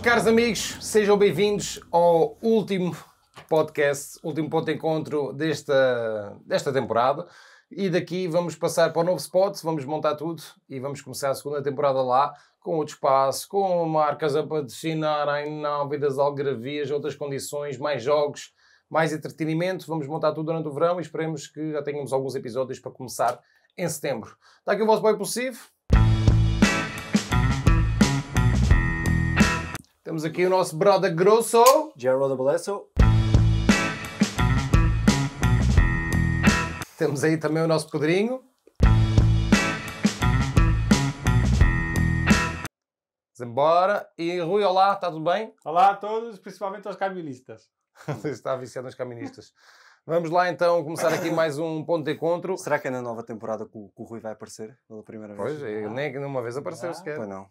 caros amigos, sejam bem-vindos ao último podcast, último ponto de encontro desta, desta temporada. E daqui vamos passar para o novo spot, vamos montar tudo e vamos começar a segunda temporada lá, com outro espaço, com marcas a patrocinar, em vidas algravias, outras condições, mais jogos, mais entretenimento. Vamos montar tudo durante o verão e esperemos que já tenhamos alguns episódios para começar em setembro. Está aqui o vosso boy possível. Temos aqui o nosso brother grosso. Geraldo Balesso. Temos aí também o nosso Pedrinho. Vamos embora. E Rui, olá, está tudo bem? Olá a todos, principalmente aos caministas. Está viciado nos caministas. Vamos lá então começar aqui mais um ponto de encontro. Será que é na nova temporada que o, que o Rui vai aparecer pela primeira vez? Pois, ele nem uma vez apareceu ah. sequer. Pois não.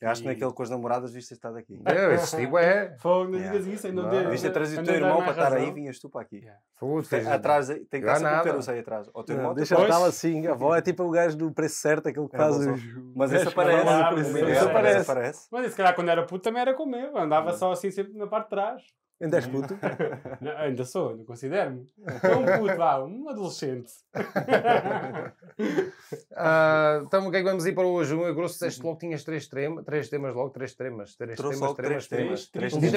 Eu acho que naquele com as namoradas viste estar aqui. É, eu tipo é Fogo, não digas isso, ainda não Viste trazer o teu irmão para estar aí, vinhas tu para aqui. Fogo, é atrás, tem que estar sempre o peruço aí atrás. Ou teu irmão, deixa estar assim, a avó é tipo o gajo do preço certo, aquele que é, faz Mas esse aparece. Esse aparece. Mas se calhar quando era puto também era comer, andava só assim sempre na parte de trás. Ainda és puto? Não, ainda sou, Não considero-me. É um puto, vá, um adolescente. uh, então, o que é que vamos ir para hoje? O grosso disseste logo tinhas três, trema, três temas, logo três temas. Três Trouxe temas, três temas. Três temas, três temas.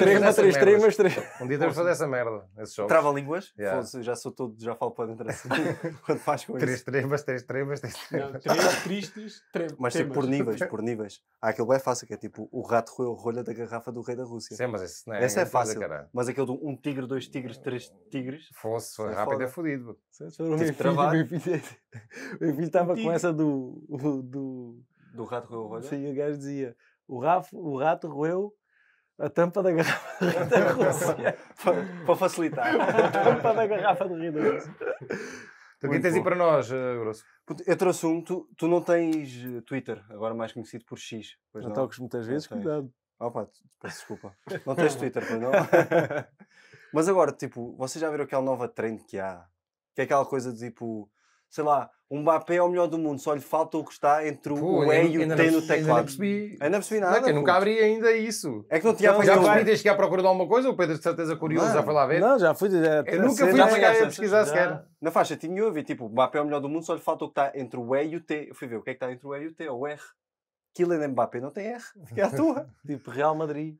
Um dia temos de fazer essa merda, Trava-línguas? Yeah. Já sou todo, já falo para dentro assim. Quando faz com três temas, Tremas, três tremas, três tremas. três tristes, três Mas tipo por níveis, por níveis. Há aquilo é fácil, que é tipo o rato roeu a rolha da garrafa do rei da Rússia. Sim, mas esse não é. Essa é fácil mas aquele de um tigre, dois tigres, três tigres. Fosse, foi é rápido é fodido. O é meu filho estava com essa do. do, do rato roeu rolha? Sim, o gajo dizia: o, rafo, o rato roeu a tampa da garrafa de Rita para, facilitar. a tampa da garrafa de rio Russo. Então, quem tens aí para nós, eh, Grosso? Eu trouxe um, tu, tu não tens eh, Twitter, agora mais conhecido por X. Pois não, não? toques muitas vezes, cuidado. Opa, peço desculpa. Não tens Twitter, não? Mas agora, tipo, vocês já viram aquela nova trend que há? Que é aquela coisa de tipo, sei lá, um Mbappé é o melhor do mundo, só lhe falta o que está entre o E e o T no teclado. Ainda não percebi. Ainda percebi é nada. Não, eu nunca abri ainda isso. É que não tinha então, Já percebi desde que ia procurar alguma coisa, o Pedro de certeza é curioso não, já foi lá ver. Não, já fui. eu nunca fui a pesquisar sequer. Na faixa tinha eu vi, tipo, o Mbappé é o melhor do mundo, só lhe falta o que está entre o E e o T. Eu fui ver o que é que está entre o E e o T, ou o R. Kylian Mbappé não tem R, que é a tua. tipo Real Madrid.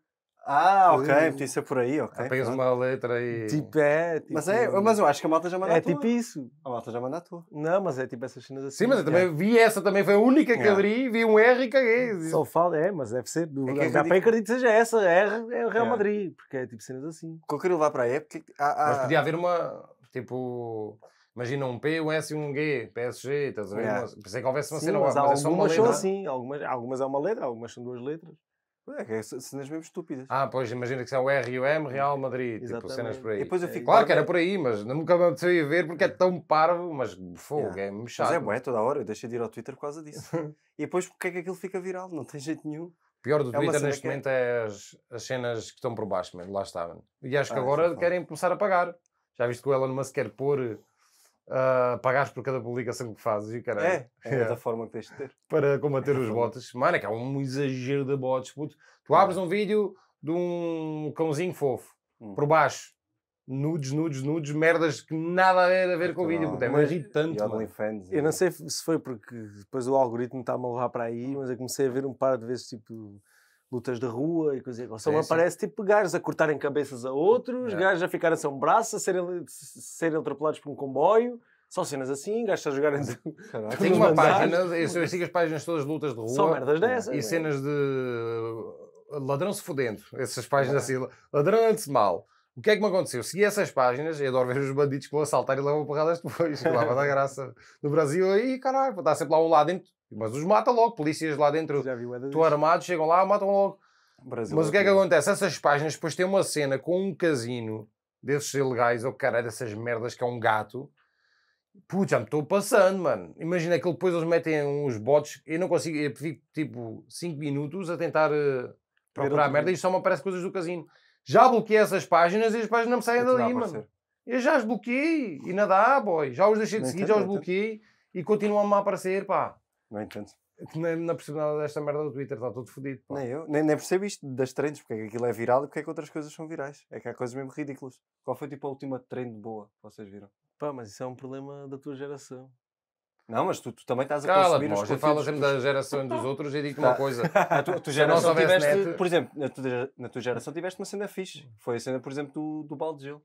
Ah, ok, podia ser por aí, ok. Apenas ah, uma letra aí. Tipo, é. Tipo... Mas, é mas eu acho que a malta já manda é, a tua. É tipo isso. A malta já manda a tua. Não, mas é tipo essas cenas assim. Sim, mas eu também é. vi essa, também foi a única que é. abri, vi um R e caguei. Só fala, é, mas deve ser. Do... É que acredito... É acredito que seja essa, R é o Real Madrid, porque é tipo cenas assim. O que eu queria levar para a época. É mas podia haver uma. Tipo Imagina um P, um S e um G, PSG, estás a ver? Yeah. Pensei que houvesse uma cena, mas, mas, é algumas são assim, algumas, algumas é uma letra, algumas são duas letras. É, que é cenas mesmo estúpidas. Ah, pois, imagina que são é o R e o M, Real Madrid, Exatamente. tipo, cenas por aí. E depois eu fico claro que era por aí, mas nunca me apeteceu ver porque é tão parvo, mas fogo, yeah. é me chato. Mas é bom, é toda hora, eu deixei de ir ao Twitter por causa disso. e depois, porque é que aquilo fica viral? Não tem jeito nenhum. Pior do é Twitter neste é. momento é as, as, cenas que estão por baixo, mesmo, lá estavam. E acho que ah, agora querem começar a pagar. Já viste que o Elon Musk quer pôr uh, pagares por cada publicação que fazes e caralho. É, é, é. da forma que tens de ter. Para combater é os bots. Mano, é que há é um exagero de bots, puto. Tu abres um vídeo de um cãozinho fofo, hum. por baixo, nudes, nudes, nudes, merdas que nada a ver, a ver com o vídeo, puto. É mais irritante, fans, Eu não sei se foi porque depois o algoritmo está-me a levar para aí, mas eu comecei a ver um par de vezes, tipo lutas de rua e coisas assim. Só me aparece tipo gajos a cortarem cabeças a outros, yeah. gajos a ficarem ser um braço, a serem, serem atropelados por um comboio. Só cenas assim, gajos a jogarem. Caraca, tem uma página, eu sigo as páginas todas de lutas de rua. São merdas dessas. E né? cenas de eh, ladrão se fudendo. Essas páginas assim, ladrão antes mal. O que é que me aconteceu? Segui essas páginas, e adoro ver os bandidos que vão assaltar e levam porradas depois. Lá vai dar graça. No Brasil, aí caralho, está sempre lá um lado mas os mata logo, polícias lá dentro, estão armados, chegam lá, matam logo. Brasil, Mas é o que é que acontece? Essas páginas depois têm uma cena com um casino desses ilegais, ou oh, caralho, dessas merdas que é um gato. Putz, já me estou passando, mano. Imagina que depois eles metem uns bots. Eu não consigo, eu fico tipo 5 minutos a tentar uh, procurar a merda e só me aparecem coisas do casino. Já bloqueei essas páginas e as páginas não me saem dali, mano. Eu já as bloqueei e nada, boy. Já os deixei de seguir, já os é bloqueei e continuam-me a aparecer, pá. Não entendo. Que não, não percebo nada desta merda do Twitter, está tudo fodido. Nem eu, nem, nem percebo isto das trends, porque é que aquilo é viral e porque é que outras coisas são virais. É que há coisas mesmo ridículas. Qual foi tipo a última trend boa que vocês viram? Pá, mas isso é um problema da tua geração. Não, mas tu, tu também estás a Cala, consumir os tu falas da geração dos outros e digo uma tá. coisa. Na tu- tua não geração tiveste, net- por exemplo, na tua, na tua geração tiveste uma cena fixe. Foi a cena, por exemplo, do, do balde de gelo.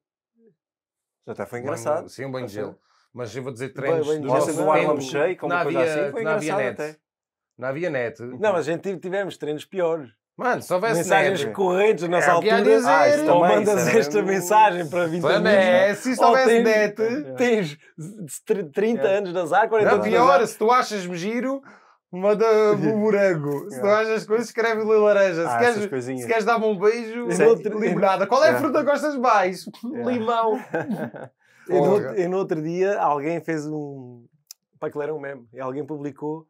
Já Até foi engraçado. Sim, um banho de gelo mas eu vou dizer treinos bem, bem, do nosso tempo, cheio, como coisa assim, foi não havia net. Até. Não havia net. Não, a gente tivemos treinos piores. Mano, se houvesse mensagens net. correntes nessa é, altura, dizer, ah, também, mandas é esta mesmo. mensagem para 20 anos. É, se isto houvesse tens, net. Tens 30 é. anos de azar, 40 anos. Não, pior, se tu achas-me giro, manda um morango. Se não achas as coisas, escreve-lhe laranja. Ah, se, queres, se queres dar-me um beijo, limonada. Qual é a é. fruta que gostas mais? É. Limão. E no, outro, e no outro dia alguém fez um. Para que era um meme. E alguém publicou: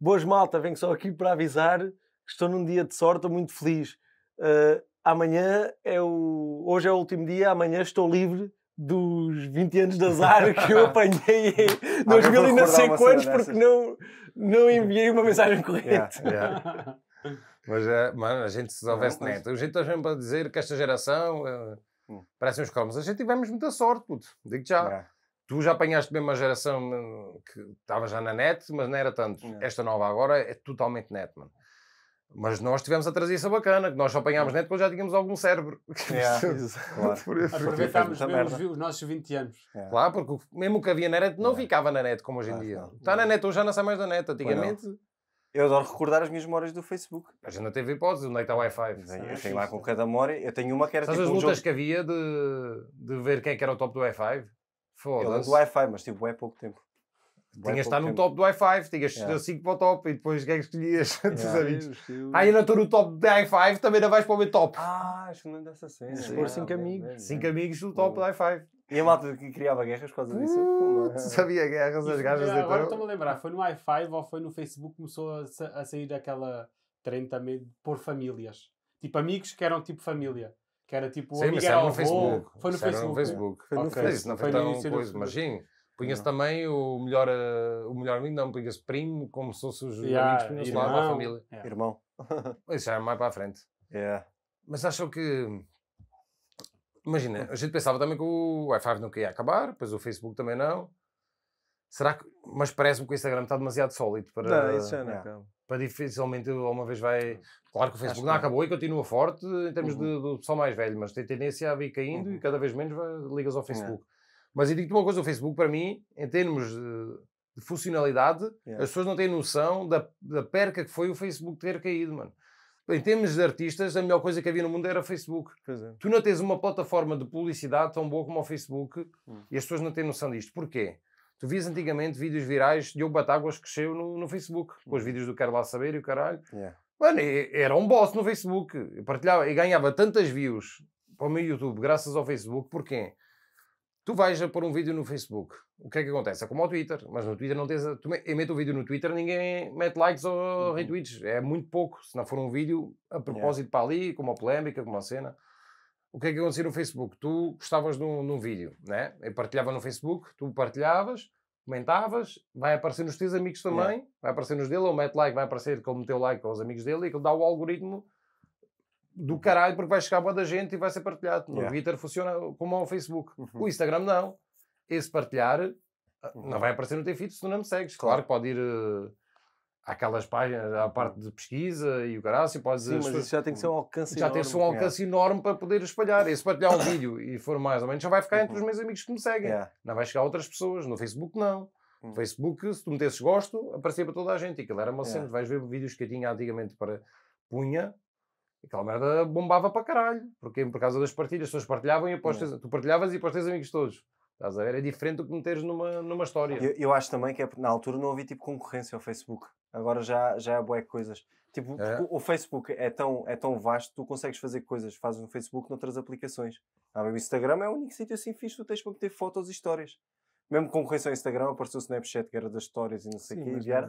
Boas malta, venho só aqui para avisar que estou num dia de sorte, estou muito feliz. Uh, amanhã é o. Hoje é o último dia, amanhã estou livre dos 20 anos de azar que eu apanhei em 2000 e não sei quantos porque não, não enviei uma mensagem corrente. Yeah, yeah. mas, eh, mano, a gente se houvesse neto. O jeito mesmo para dizer que esta geração. Uh Hum. Parecem os cromos. A gente tivemos muita sorte, puto. Digo já. Tu já apanhaste mesmo uma geração hum, que estava já na net, mas não era tanto. Esta nova agora é totalmente net, mano. Mas nós tivemos a trazer isso bacana, que nós só apanhámos net quando já tínhamos algum cérebro. Aproveitámos mesmo os, nossos 20 anos. Yeah. Claro, porque mesmo o que havia na net não ficava na net como hoje em dia. Está na net, hoje já não sai mais da net. Antigamente. Eu adoro recordar as minhas memórias do Facebook. A gente não teve hipótese, onde é que está o Wi-Fi? Eu tenho lá com cada memória, eu tenho uma que era Sabes tipo as um lutas jogo... que havia de, de ver quem é que era o top do Wi-Fi? Foda-se. Eu lembro do Wi-Fi, mas tive tipo, é pouco tempo. Tinhas de estar no tempo. top do i5, tinhas yeah. É. 5 para o top e depois quem é que escolhias? Yeah, amigos. Ah, ainda estou no top do i5, também ainda vais para o meu top. Ah, acho que não é dessa cena. Se for 5 amigos. 5 amigos no top do i5. E a malta que criava guerras por causa disso? Uh, sabia guerras, as gajas Agora então. estou-me a lembrar, foi no i5 ou foi no Facebook começou a, a sair aquela trend por famílias. Tipo, amigos que eram tipo família. Que era tipo, Sim, mas era no Facebook. Foi no Facebook. No Facebook. Foi no okay. Facebook. não foi, foi tão coisa, mas sim. Punha-se também o melhor, eh, o melhor amigo, não, punha-se primo, como se fossem os yeah, amigos, punha-se lá a família. Yeah. Irmão. Isso era é mais para a frente. Yeah. Mas acham que Imagina, hum. a gente pensava também que o Wi-Fi nunca ia acabar, depois o Facebook também não. Será que. Mas parece-me que o Instagram está demasiado sólido para. Não, isso já não é, acaba. Para dificilmente alguma vez vai. Hum. Claro que o Facebook que não, acabou e continua forte em termos uhum. de, do pessoal mais velho, mas tem tendência a vir caindo uhum. e cada vez menos vai, ligas ao Facebook. Mas eu digo-te uma coisa: o Facebook, para mim, em termos de, de funcionalidade, yeah. as pessoas não têm noção da, da perca que foi o Facebook ter caído, mano. Em termos de artistas, a melhor coisa que havia no mundo era o Facebook. É. Tu não tens uma plataforma de publicidade tão boa como o Facebook hum. e as pessoas não têm noção disto. Porquê? Tu vias antigamente vídeos virais, de Diogo Batáguas cresceu no, no Facebook, com os hum. vídeos do Quero Lá Saber e o caralho. Yeah. Mano, era um boss no Facebook. Eu partilhava e ganhava tantas views para o meu YouTube graças ao Facebook. Porquê? Tu vais a pôr um vídeo no Facebook. O que é que acontece? É como ao Twitter, mas no Twitter não tens. A... Tu metes um vídeo no Twitter, ninguém mete likes ou uhum. retweets. É muito pouco. Se não for um vídeo a propósito yeah. para ali, com uma polémica, com uma cena. O que é que acontecia no Facebook? Tu gostavas de um, de um vídeo, né? Eu partilhava no Facebook, tu partilhavas, comentavas, vai aparecer nos teus amigos também, yeah. vai aparecer nos dele, ou mete like, vai aparecer que ele meteu like aos amigos dele e que ele dá o algoritmo do caralho porque vai chegar a boa da gente e vai ser partilhado. No yeah. Twitter funciona como ao Facebook. Uhum. O Instagram não. Esse partilhar ah, uhum. não vai aparecer no teu feed se tu não me segues. Claro, claro que pode ir uh, àquelas páginas, à parte de pesquisa e o caralho, pode Sim, mas isso já tem que ser um alcance já enorme. Já tem que ser um alcance yeah. enorme para poder espalhar. Esse partilhar um vídeo e for mais ou menos, já vai ficar entre uhum. os meus amigos que me seguem. Yeah. Não vai chegar a outras pessoas. No Facebook, não. No uhum. Facebook, se tu metesses gosto, aparecia para toda a gente. E aquilo era uma yeah. cena. Vais ver vídeos que eu tinha antigamente para punha Aquela merda bombava para caralho. Porque por causa das partilhas, as pessoas partilhavam e após teus, tu partilhavas e após teus amigos todos. Estás a ver? É diferente do que meteres numa, numa história. Eu, eu acho também que é, na altura não havia tipo concorrência ao Facebook. Agora já, já é bué coisas. Tipo, é. Tipo, o Facebook é tão, é tão vasto, tu consegues fazer coisas, fazes no Facebook noutras aplicações. Ah, o Instagram é o único sítio assim fixe, tu tens para meter fotos e histórias. Mesmo concorrência ao Instagram, apareceu o Snapchat, que era das histórias e não sei o quê. Mas, não. É.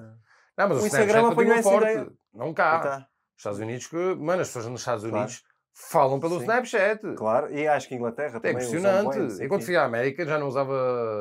não, mas o, o Instagram apanhou essa forte. ideia. Não cá. Tá. Estados Unidos que, mano, as pessoas nos Estados Unidos claro. falam pelo Sim. Snapchat. Claro, e acho que Inglaterra é também. É impressionante. Bem, eu quando fui à América já não usava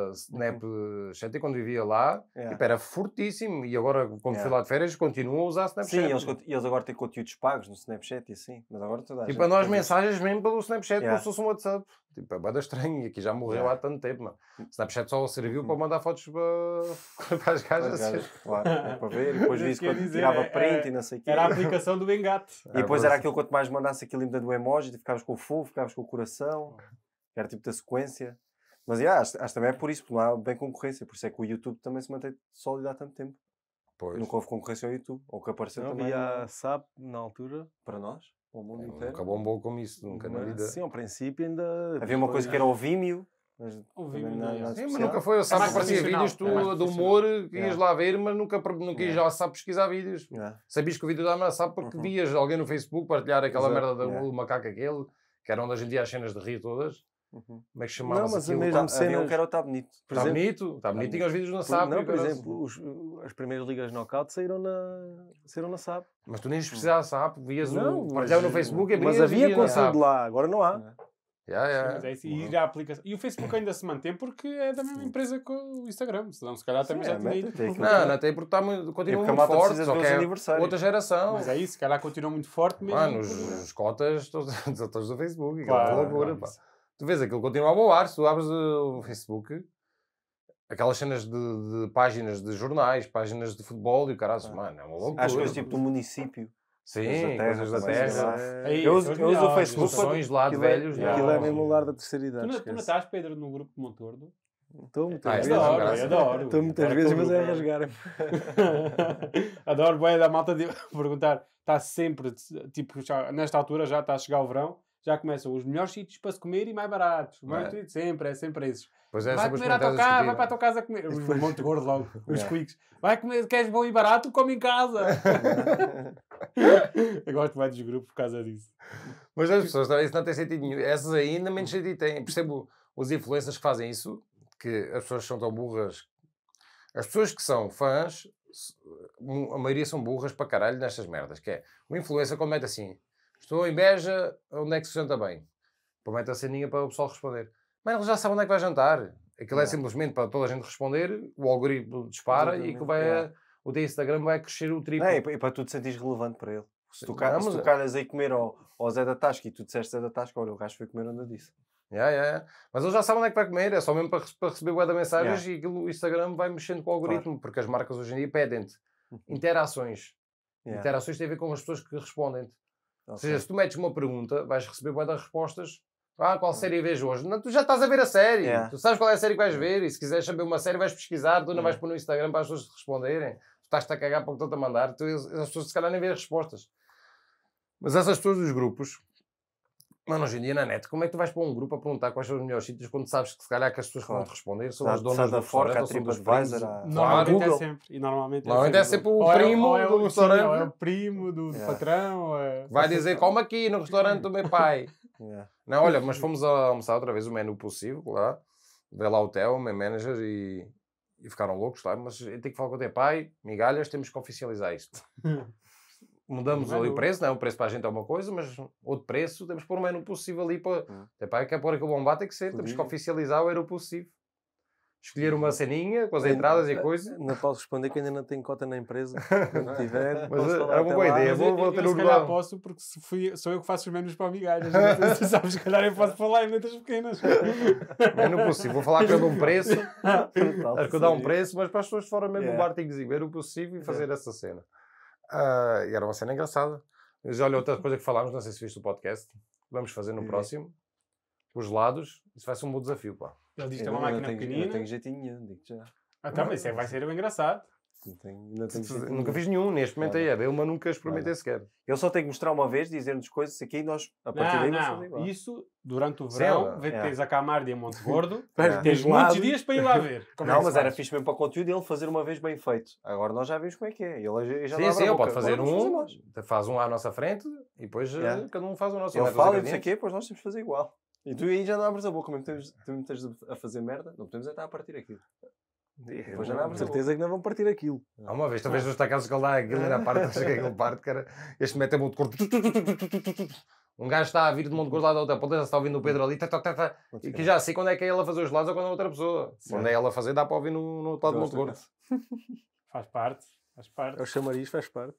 uhum. Snapchat e quando vivia lá yeah. É. tipo, era fortíssimo. E agora, quando yeah. fui é. lá de férias, continuam a usar Snapchat. Sim, eles, eles agora têm conteúdos pagos no Snapchat e assim, mas agora toda a tipo, E para nós mensagens mesmo pelo Snapchat yeah. como se fosse um WhatsApp. Tipo, é bada estranho, e aqui já morreu yeah. há tanto tempo, mano. Hum. Snapchat só serviu hum. para mandar fotos para, para as gajas. Para assim. claro, é para ver. E depois é disso, quando dizer, tirava é, print e não sei o quê. Era a aplicação do engate. E depois era aquilo, quanto mais mandasse aquilo ainda do emoji, tipo, ficavas com o fofo, ficavas com o coração. Uhum. Era tipo da sequência. Mas yeah, acho, acho também é por isso, porque não há bem concorrência. Por isso é que o YouTube também se mantém sólido há tanto tempo. Pois. Nunca houve concorrência ao YouTube. Ou que apareceu não, também. Havia a SAP na altura. Para nós? o mundo é, inteiro. Nunca bom como isso, nunca mas, na vida. Sim, ao princípio ainda. Havia uma coisa que era o Vimeo. Mas o Vimeo não, não é sim, mas nunca foi é sabe que aparecia vídeos tu, é de humor, que ias lá ver, mas nunca, nunca ias ao pesquisar vídeos. Sabias que o vídeo da na SAP porque uhum. vias alguém no Facebook partilhar aquela merda do macaco aquele, que era onde a gente ia às cenas de rir todas. Uhum. É que chamava-se não, mas aquilo, mesmo tá, cenas... um que era o Bonito. está exemplo, Bonito, está Bonito tinha os vídeos na SAP. Não, por exemplo, os, uh, as primeiras ligas de knockout saíram na, saíram na SAP. Mas tu nem hum. precisavas da SAP, vias não, o, mas, no Facebook e Mas havia conteúdo lá, agora não há. Yeah, é? yeah. Mas é e, a uhum. aplicação. e o Facebook ainda se mantém porque é da mesma empresa que o Instagram. não se calhar também já é, Tem não, não tem porque está muito, continua muito forte. Só que é outra geração. Mas é isso, se calhar continua muito forte mesmo. Mano, os, cotas todos, atores do Facebook. Claro, que loucura, pá tu vês aquilo continua a ar, se tu abres eh, o Facebook, aquelas cenas de, de, páginas de jornais, páginas de futebol e o caralho, ah. É. mano, é uma loucura. Acho é tipo do município. Sim, coisas da terra. eu uso, eu uso o Facebook. Para... lá de velhos. Aquilo é, é? é mesmo o lar da terceira idade. Tu não, tu não estás, Pedro, no grupo de Montordo? Estou muitas ah, vezes. Adoro, adoro. Estou muitas adoro vezes, mas é rasgar adoro, bem da malta de perguntar. Está sempre, tipo, já, nesta altura já está a chegar o verão já começam os melhores sítios para se comer e mais baratos. mais é? sempre, é sempre esses. Pois é, vai comer à tua casa, vai para a tua casa comer. Os depois... Monte Gordo logo, os é. quicks. Vai comer, queres bom e barato, come em casa. Eu gosto mais dos grupos por causa disso. Mas as pessoas, isso não tem sentido nenhum. Essas ainda menos sentido têm. Percebo os influencers que fazem isso, que as pessoas são tão burras. As pessoas que são fãs, a maioria são burras para caralho nestas merdas. Que é, o influencer comenta assim, Estou em Beja, onde é que se janta bem? Promete a ceninha para o pessoal responder. Mas ele já sabe onde é que vai jantar. Aquilo é, é simplesmente para toda a gente responder, o algoritmo dispara e que vai é. o teu Instagram vai crescer o triplo. É, e para tu te sentires relevante para ele. Se tu, se tu é caras aí comer ao, ao Zé da Tasca e tu disseste Zé da Tasca, olha, o gajo foi comer onde eu disse. Yeah, yeah, yeah. Mas eles já sabem onde é que vai comer, é só mesmo para, para receber o mensagens yeah. e aquilo, o Instagram vai mexendo com o algoritmo, claro. porque as marcas hoje em dia pedem-te uhum. interações. Yeah. Interações têm a ver com as pessoas que respondem-te. Ou seja, se tu metes uma pergunta, vais receber boas respostas. Ah, qual hum. série vejo hoje? Não, tu já estás a ver a série. Yeah. É. Tu sabes qual é a série que vais é. ver. E se quiseres saber uma série, vais pesquisar. Tu não é. vais pôr no Instagram para as pessoas te responderem. estás-te a cagar para o que estão a mandar. Tu, as pessoas se calhar nem vêem respostas. Mas essas pessoas dos grupos, Mano, hoje em dia na net, como é que tu vais para um grupo a perguntar quais são os melhores sítios quando sabes que se calhar que as pessoas vão te responder são as donas da do forca, a TripAdvisor, a... Normalmente é Google. é sempre. E normalmente é, é sempre, é o primo é, do restaurante. Ou é o primo do, patrão. É... Vai dizer, como aqui no restaurante do meu pai. yeah. Não, olha, mas fomos a almoçar outra vez o menu possível lá. Vê lá o hotel o meu manager, e, e ficaram loucos, claro, tá? mas eu tenho que falar com o teu pai, migalhas, temos que oficializar isto. mudamos é ali o preço, não, é? o preço para a gente é uma coisa, mas outro preço temos que pôr o menos possível ali para. Hum. Até para é que a pôr que o bombar tem que ser, temos que oficializar o euro possível. Escolher uma ceninha com as ainda, entradas e coisas. Eh, não posso responder que ainda não tenho cota na empresa. Quando tiver, mas eh, é uma boa lá. ideia. vou, vou eu, ter eu, um se posso, porque se fui, sou eu que faço os menos para amigalhas. sabes, se calhar eu posso falar em letras pequenas. É não possível. Vou falar que eu dou um preço. Acho que eu dou um preço, mas para as pessoas fora mesmo yeah. um bartingzinho, ver o possível e fazer yeah. essa cena. Uh, e era uma cena engraçada. Mas olha, outra uhum. coisa que falámos, não sei se viste o podcast, vamos fazer no próximo, os lados, isso vai ser um bom desafio, pá. Ele diz que é uma máquina pequenina. tenho jeitinho digo já. Ah, tá, mas isso é, vai ser engraçado tenho, nunca fiz nenhum, neste momento é EB, uma nunca experimentei sequer. ele só tem que mostrar uma vez, dizer-nos coisas aqui nós, a partir não, daí, Isso, durante o verão, vê é. tens a Camargo e a Monte Gordo, tens muitos dias para ir lá ver. É não, mas era fixe mesmo para o conteúdo ele fazer uma vez bem feito. Agora nós já vimos como é que é. Ele é- já sim, sim, ele pode fazer um, faz um à nossa frente e depois eh, cada um faz o nosso. Ele fala e não sei o depois nós temos que fazer igual. E tu aí já não abres a boca, mesmo tens, a fazer merda, não podemos estar a partir aqui é, pois já não, com certeza que não vão partir aquilo. Há uma vez, talvez nos tacados que ele dá aquilo na parte, que aquilo parte, cara. Este mete a mão de corpo. Um gajo está a vir de Monte Gordo lá da outra ponta, já está ouvindo o Pedro ali, tá, tá, tá, e que já sei quando é que é ela a fazer os lados ou quando é outra pessoa. Quando é ela a fazer, dá para ouvir no, no outro lado de Monte Gordo. Faz parte, faz parte. É o chamariz, faz parte.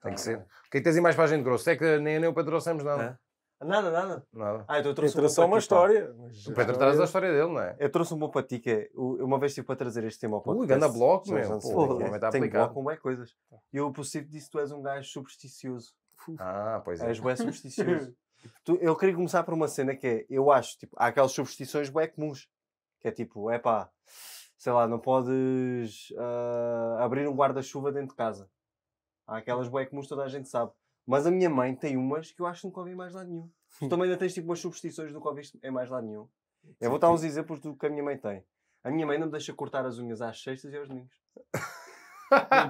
Tem que ah. ser. Quem tens mais para a gente grosso? É que nem, nem o Pedro não. nada. Nada, nada. nada. Ah, então eu trouxe, eu trouxe uma, uma história. Mas... O Pedro traz a é. história dele, não é? Eu trouxe uma patica. É, uma vez tive para trazer este tema ao podcast. Ui, ganda bloco meu. Pô, é, tá tem bloco com é coisas. E eu, por cima disse, tu és um gajo supersticioso. Ah, pois é. És bué supersticioso. tu, eu queria começar por uma cena que é, eu acho, tipo, há aquelas superstições bué comuns. Que é tipo, é pá, sei lá, não podes uh, abrir um guarda-chuva dentro de casa. Há aquelas bué comuns, toda a gente sabe. Mas a minha mãe tem umas que eu acho que nunca ouvi mais lado nenhum. Tu também ainda tens tipo umas superstições do que ouviste em é mais lado nenhum. Eu vou dar uns exemplos do que a minha mãe tem. A minha mãe não me deixa cortar as unhas às sextas e aos domingos.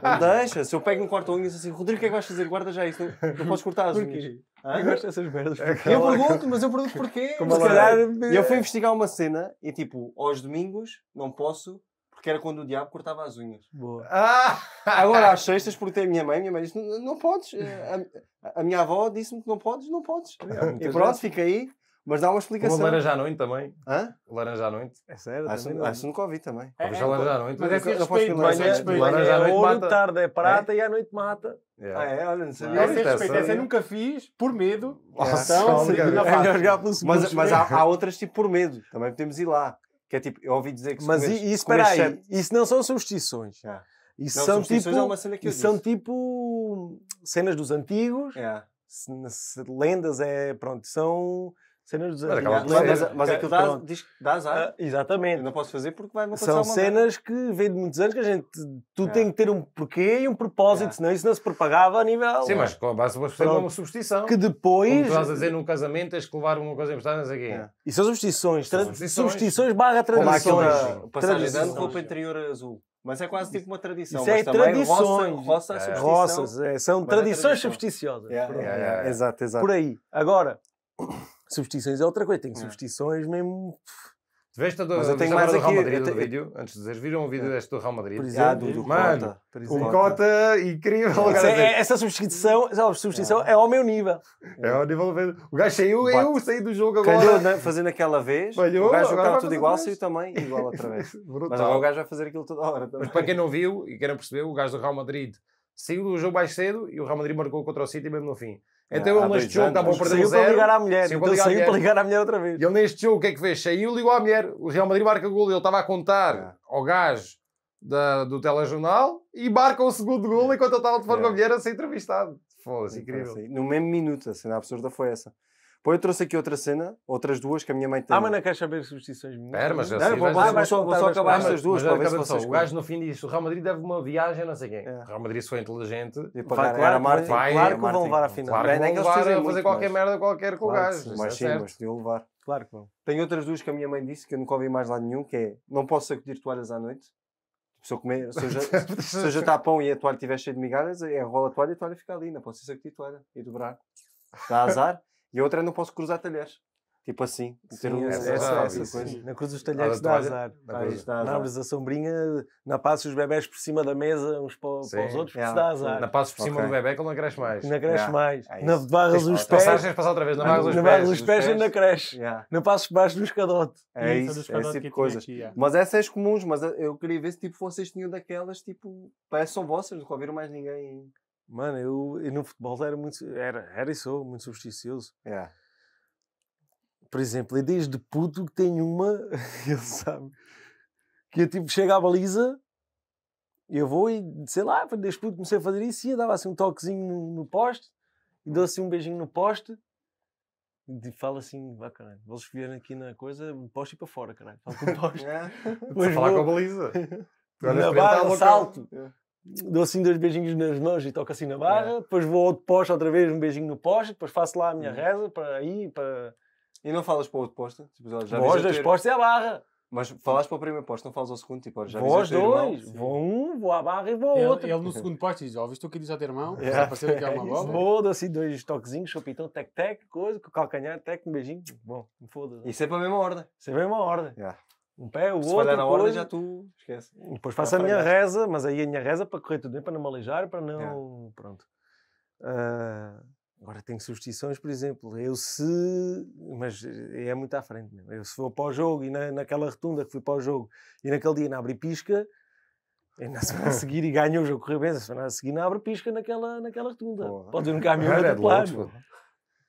Não deixa. Se eu pego um corta-unhas assim, Rodrigo, o que é que vais fazer? Guarda já isso. Não, é? posso podes cortar as unhas. Eu ah, gosto dessas merdas. É eu pergunto, mas eu pergunto porquê. Como se calhar... É. Eu fui investigar uma cena e tipo, aos domingos não posso porque era quando o diabo cortava as unhas. Boa. Ah! Agora às sextas, porque tem a minha mãe, minha mãe disse: não, não podes. Eh, a, a, minha avó disse-me que não podes, não podes. É, e pronto, fica aí, mas dá uma explicação. Uma laranja à noite também. Hã? Laranja à noite. É sério? Acho, também, nunca ouvi também. É, é, laranja à noite. Mas é assim, respeito, mas é respeito. Laranja é à noite mata. tarde é prata é? e à noite mata. É. Ah, é? Olha, não sabia. Essa é respeito. Essa eu nunca fiz, por medo. Então, mas mas há outras tipo por medo. Também podemos ir lá. Que é tipo, eu ouvi dizer que Mas e, isso, peraí, certo... isso não são substituições. Yeah. Isso não, são é tipo, é isso são tipo cenas dos antigos, yeah. É. se, se, lendas é, pronto, são cenas dos mas, mas, mas aquilo dá, diz, dá azar. Ah, exatamente. Eu não posso fazer porque vai-me acontecer São cenas que vêm de muitos anos que a gente. Tu é. tem que ter um porquê e um propósito, é. senão isso não se propagava a nível. Sim, mas com a base de uma, é uma substituição. Que depois. Como estás a dizer num casamento, tens que levar uma coisa emprestada, não sei é. E são substituições. Substituições. barra tradições. Aquela... Passagem de ano, roupa interior azul. Mas é quase tipo uma tradição. Isso é, é tradições. Roça, roça, São tradições substituciosas. exato, exato. Por aí. Agora, Substituições é outra coisa, tenho é. substituições mesmo. Tiveste a do, mas eu tenho mais do Real Madrid do vídeo, antes de dizer, viram um vídeo é. deste do Real Madrid? Por exemplo, do, Mano, o Cota, incrível. essa substituição, essa substituição é. é. ao meu nível. É ao nível O gajo saiu, eu saí do jogo agora. Calhou, né? fazendo aquela vez, o gajo jogava tudo igual, saiu também igual outra vez. Mas agora o gajo vai fazer aquilo toda hora Mas para quem não viu e quem não percebeu, o gajo do Real Madrid saiu do jogo mais cedo e o Real Madrid marcou contra o City mesmo no fim. É, então ele neste jogo estava a perder o zero. Saiu para ligar à mulher. Sim, então saiu para então ligar à mulher outra vez. E ele neste jogo o que é que fez? Saiu e ligou à mulher. O Real Madrid marca gol. Ele estava a contar yeah. É. ao gajo da, do telejornal e marca o segundo gol é. enquanto ele estava de fora yeah. com a mulher a ser entrevistado. Foda-se, incrível. Assim, no mesmo minuto, assim, a cena absurda foi essa. Depois eu trouxe aqui outra cena, outras duas que a minha mãe tem. Ah, mas não queres saber as substituições? Pera, mas assim eu sei. Vou, vou, vou, só, vou só acabar estas duas para ver se vocês... O gajo no fim diz, o Real Madrid deve uma viagem, não sei quem. É. O Real Madrid se for inteligente... Vai, claro, Martin, vai, claro que vão levar à final. Claro que é vão levar a fazer qualquer merda qualquer com o gajo. Mas sim, mas podiam levar. Claro que vão. Tenho outras duas que a minha mãe disse, que eu nunca ouvi mais lá nenhum, que é, não posso sacudir toalhas à noite. Se eu, comer, se, eu já, se pão e a toalha estiver cheia de migalhas, enrola a toalha e a toalha fica ali, não posso sacudir toalha e dobrar. Dá azar. E a outra é não posso cruzar talheres. Tipo assim, ter um, os essa, essa coisa. Na cruz dos talheres dá azar. Na abres a sombrinha, na passas os bebés por cima da mesa, uns para, para os outros, yeah. É. se dá azar. Na passas por cima okay. do bebê que ele não cresce mais. Não cresce yeah. É. mais. É na barras os pés. Passagens passar outra vez, na barras os pés. Na barras os pés ainda cresce. Na passas baixo do escadote. É isso, é esse tipo de coisas. Mas essas comuns, mas eu queria ver se tipo, vocês tinham daquelas, tipo, parece são vossas, nunca ouviram mais ninguém. Mano, eu, eu, no futebol era muito. Era, era e sou muito supersticioso. Yeah. Por exemplo, eu desde puto que tenho uma, ele sabe, que eu tipo chego à baliza, eu vou e sei lá, desde puto comecei a fazer isso e eu dava assim um toquezinho no, no poste e dou assim um beijinho no poste e fala assim, vá caralho, vocês vieram aqui na coisa, poste e para fora, caralho. Fala com o poste. yeah. Falar com a baliza. Na barra, tá salto. Yeah dou assim dois beijinhos nas mãos e toco assim na barra, é. depois vou ao posto outra vez, um beijinho no posto, depois faço lá a minha uhum. reza para aí, para... E não falas para o outro posto? Tipo, já vou aos dois postos e à barra. Mas falas para o primeiro posto, não falas ao segundo, tipo, já Vou aos dois, irmão, vou um, vou à barra e vou ao ele, outro. Ele no segundo posto diz, ó, oh, viste o que diz ao teu irmão? Yeah. É. Já apareceu aqui alguma é bola? Vou, dou assim dois toquezinhos, chapitão, tec-tec, coisa, com o calcanhar, tec, um beijinho, bom, me foda. Isso é para a mesma ordem. Isso é a mesma ordem. Yeah um pé, o Se outro. Se na hora, já tu esquece. Depois faço a minha reza, mas aí a minha reza é para correr tudo bem, para não malejar, para não. É. Pronto. Uh, agora tenho substituições, por exemplo. Eu se. Mas é muito à frente mesmo. Eu se for para o jogo e na, naquela retunda que fui para o jogo e naquele dia não abri pisca, e na semana a seguir e ganho o jogo correu bem, na semana a seguir não abre pisca naquela, naquela retunda. Porra. Pode ir no caminho é, é claro.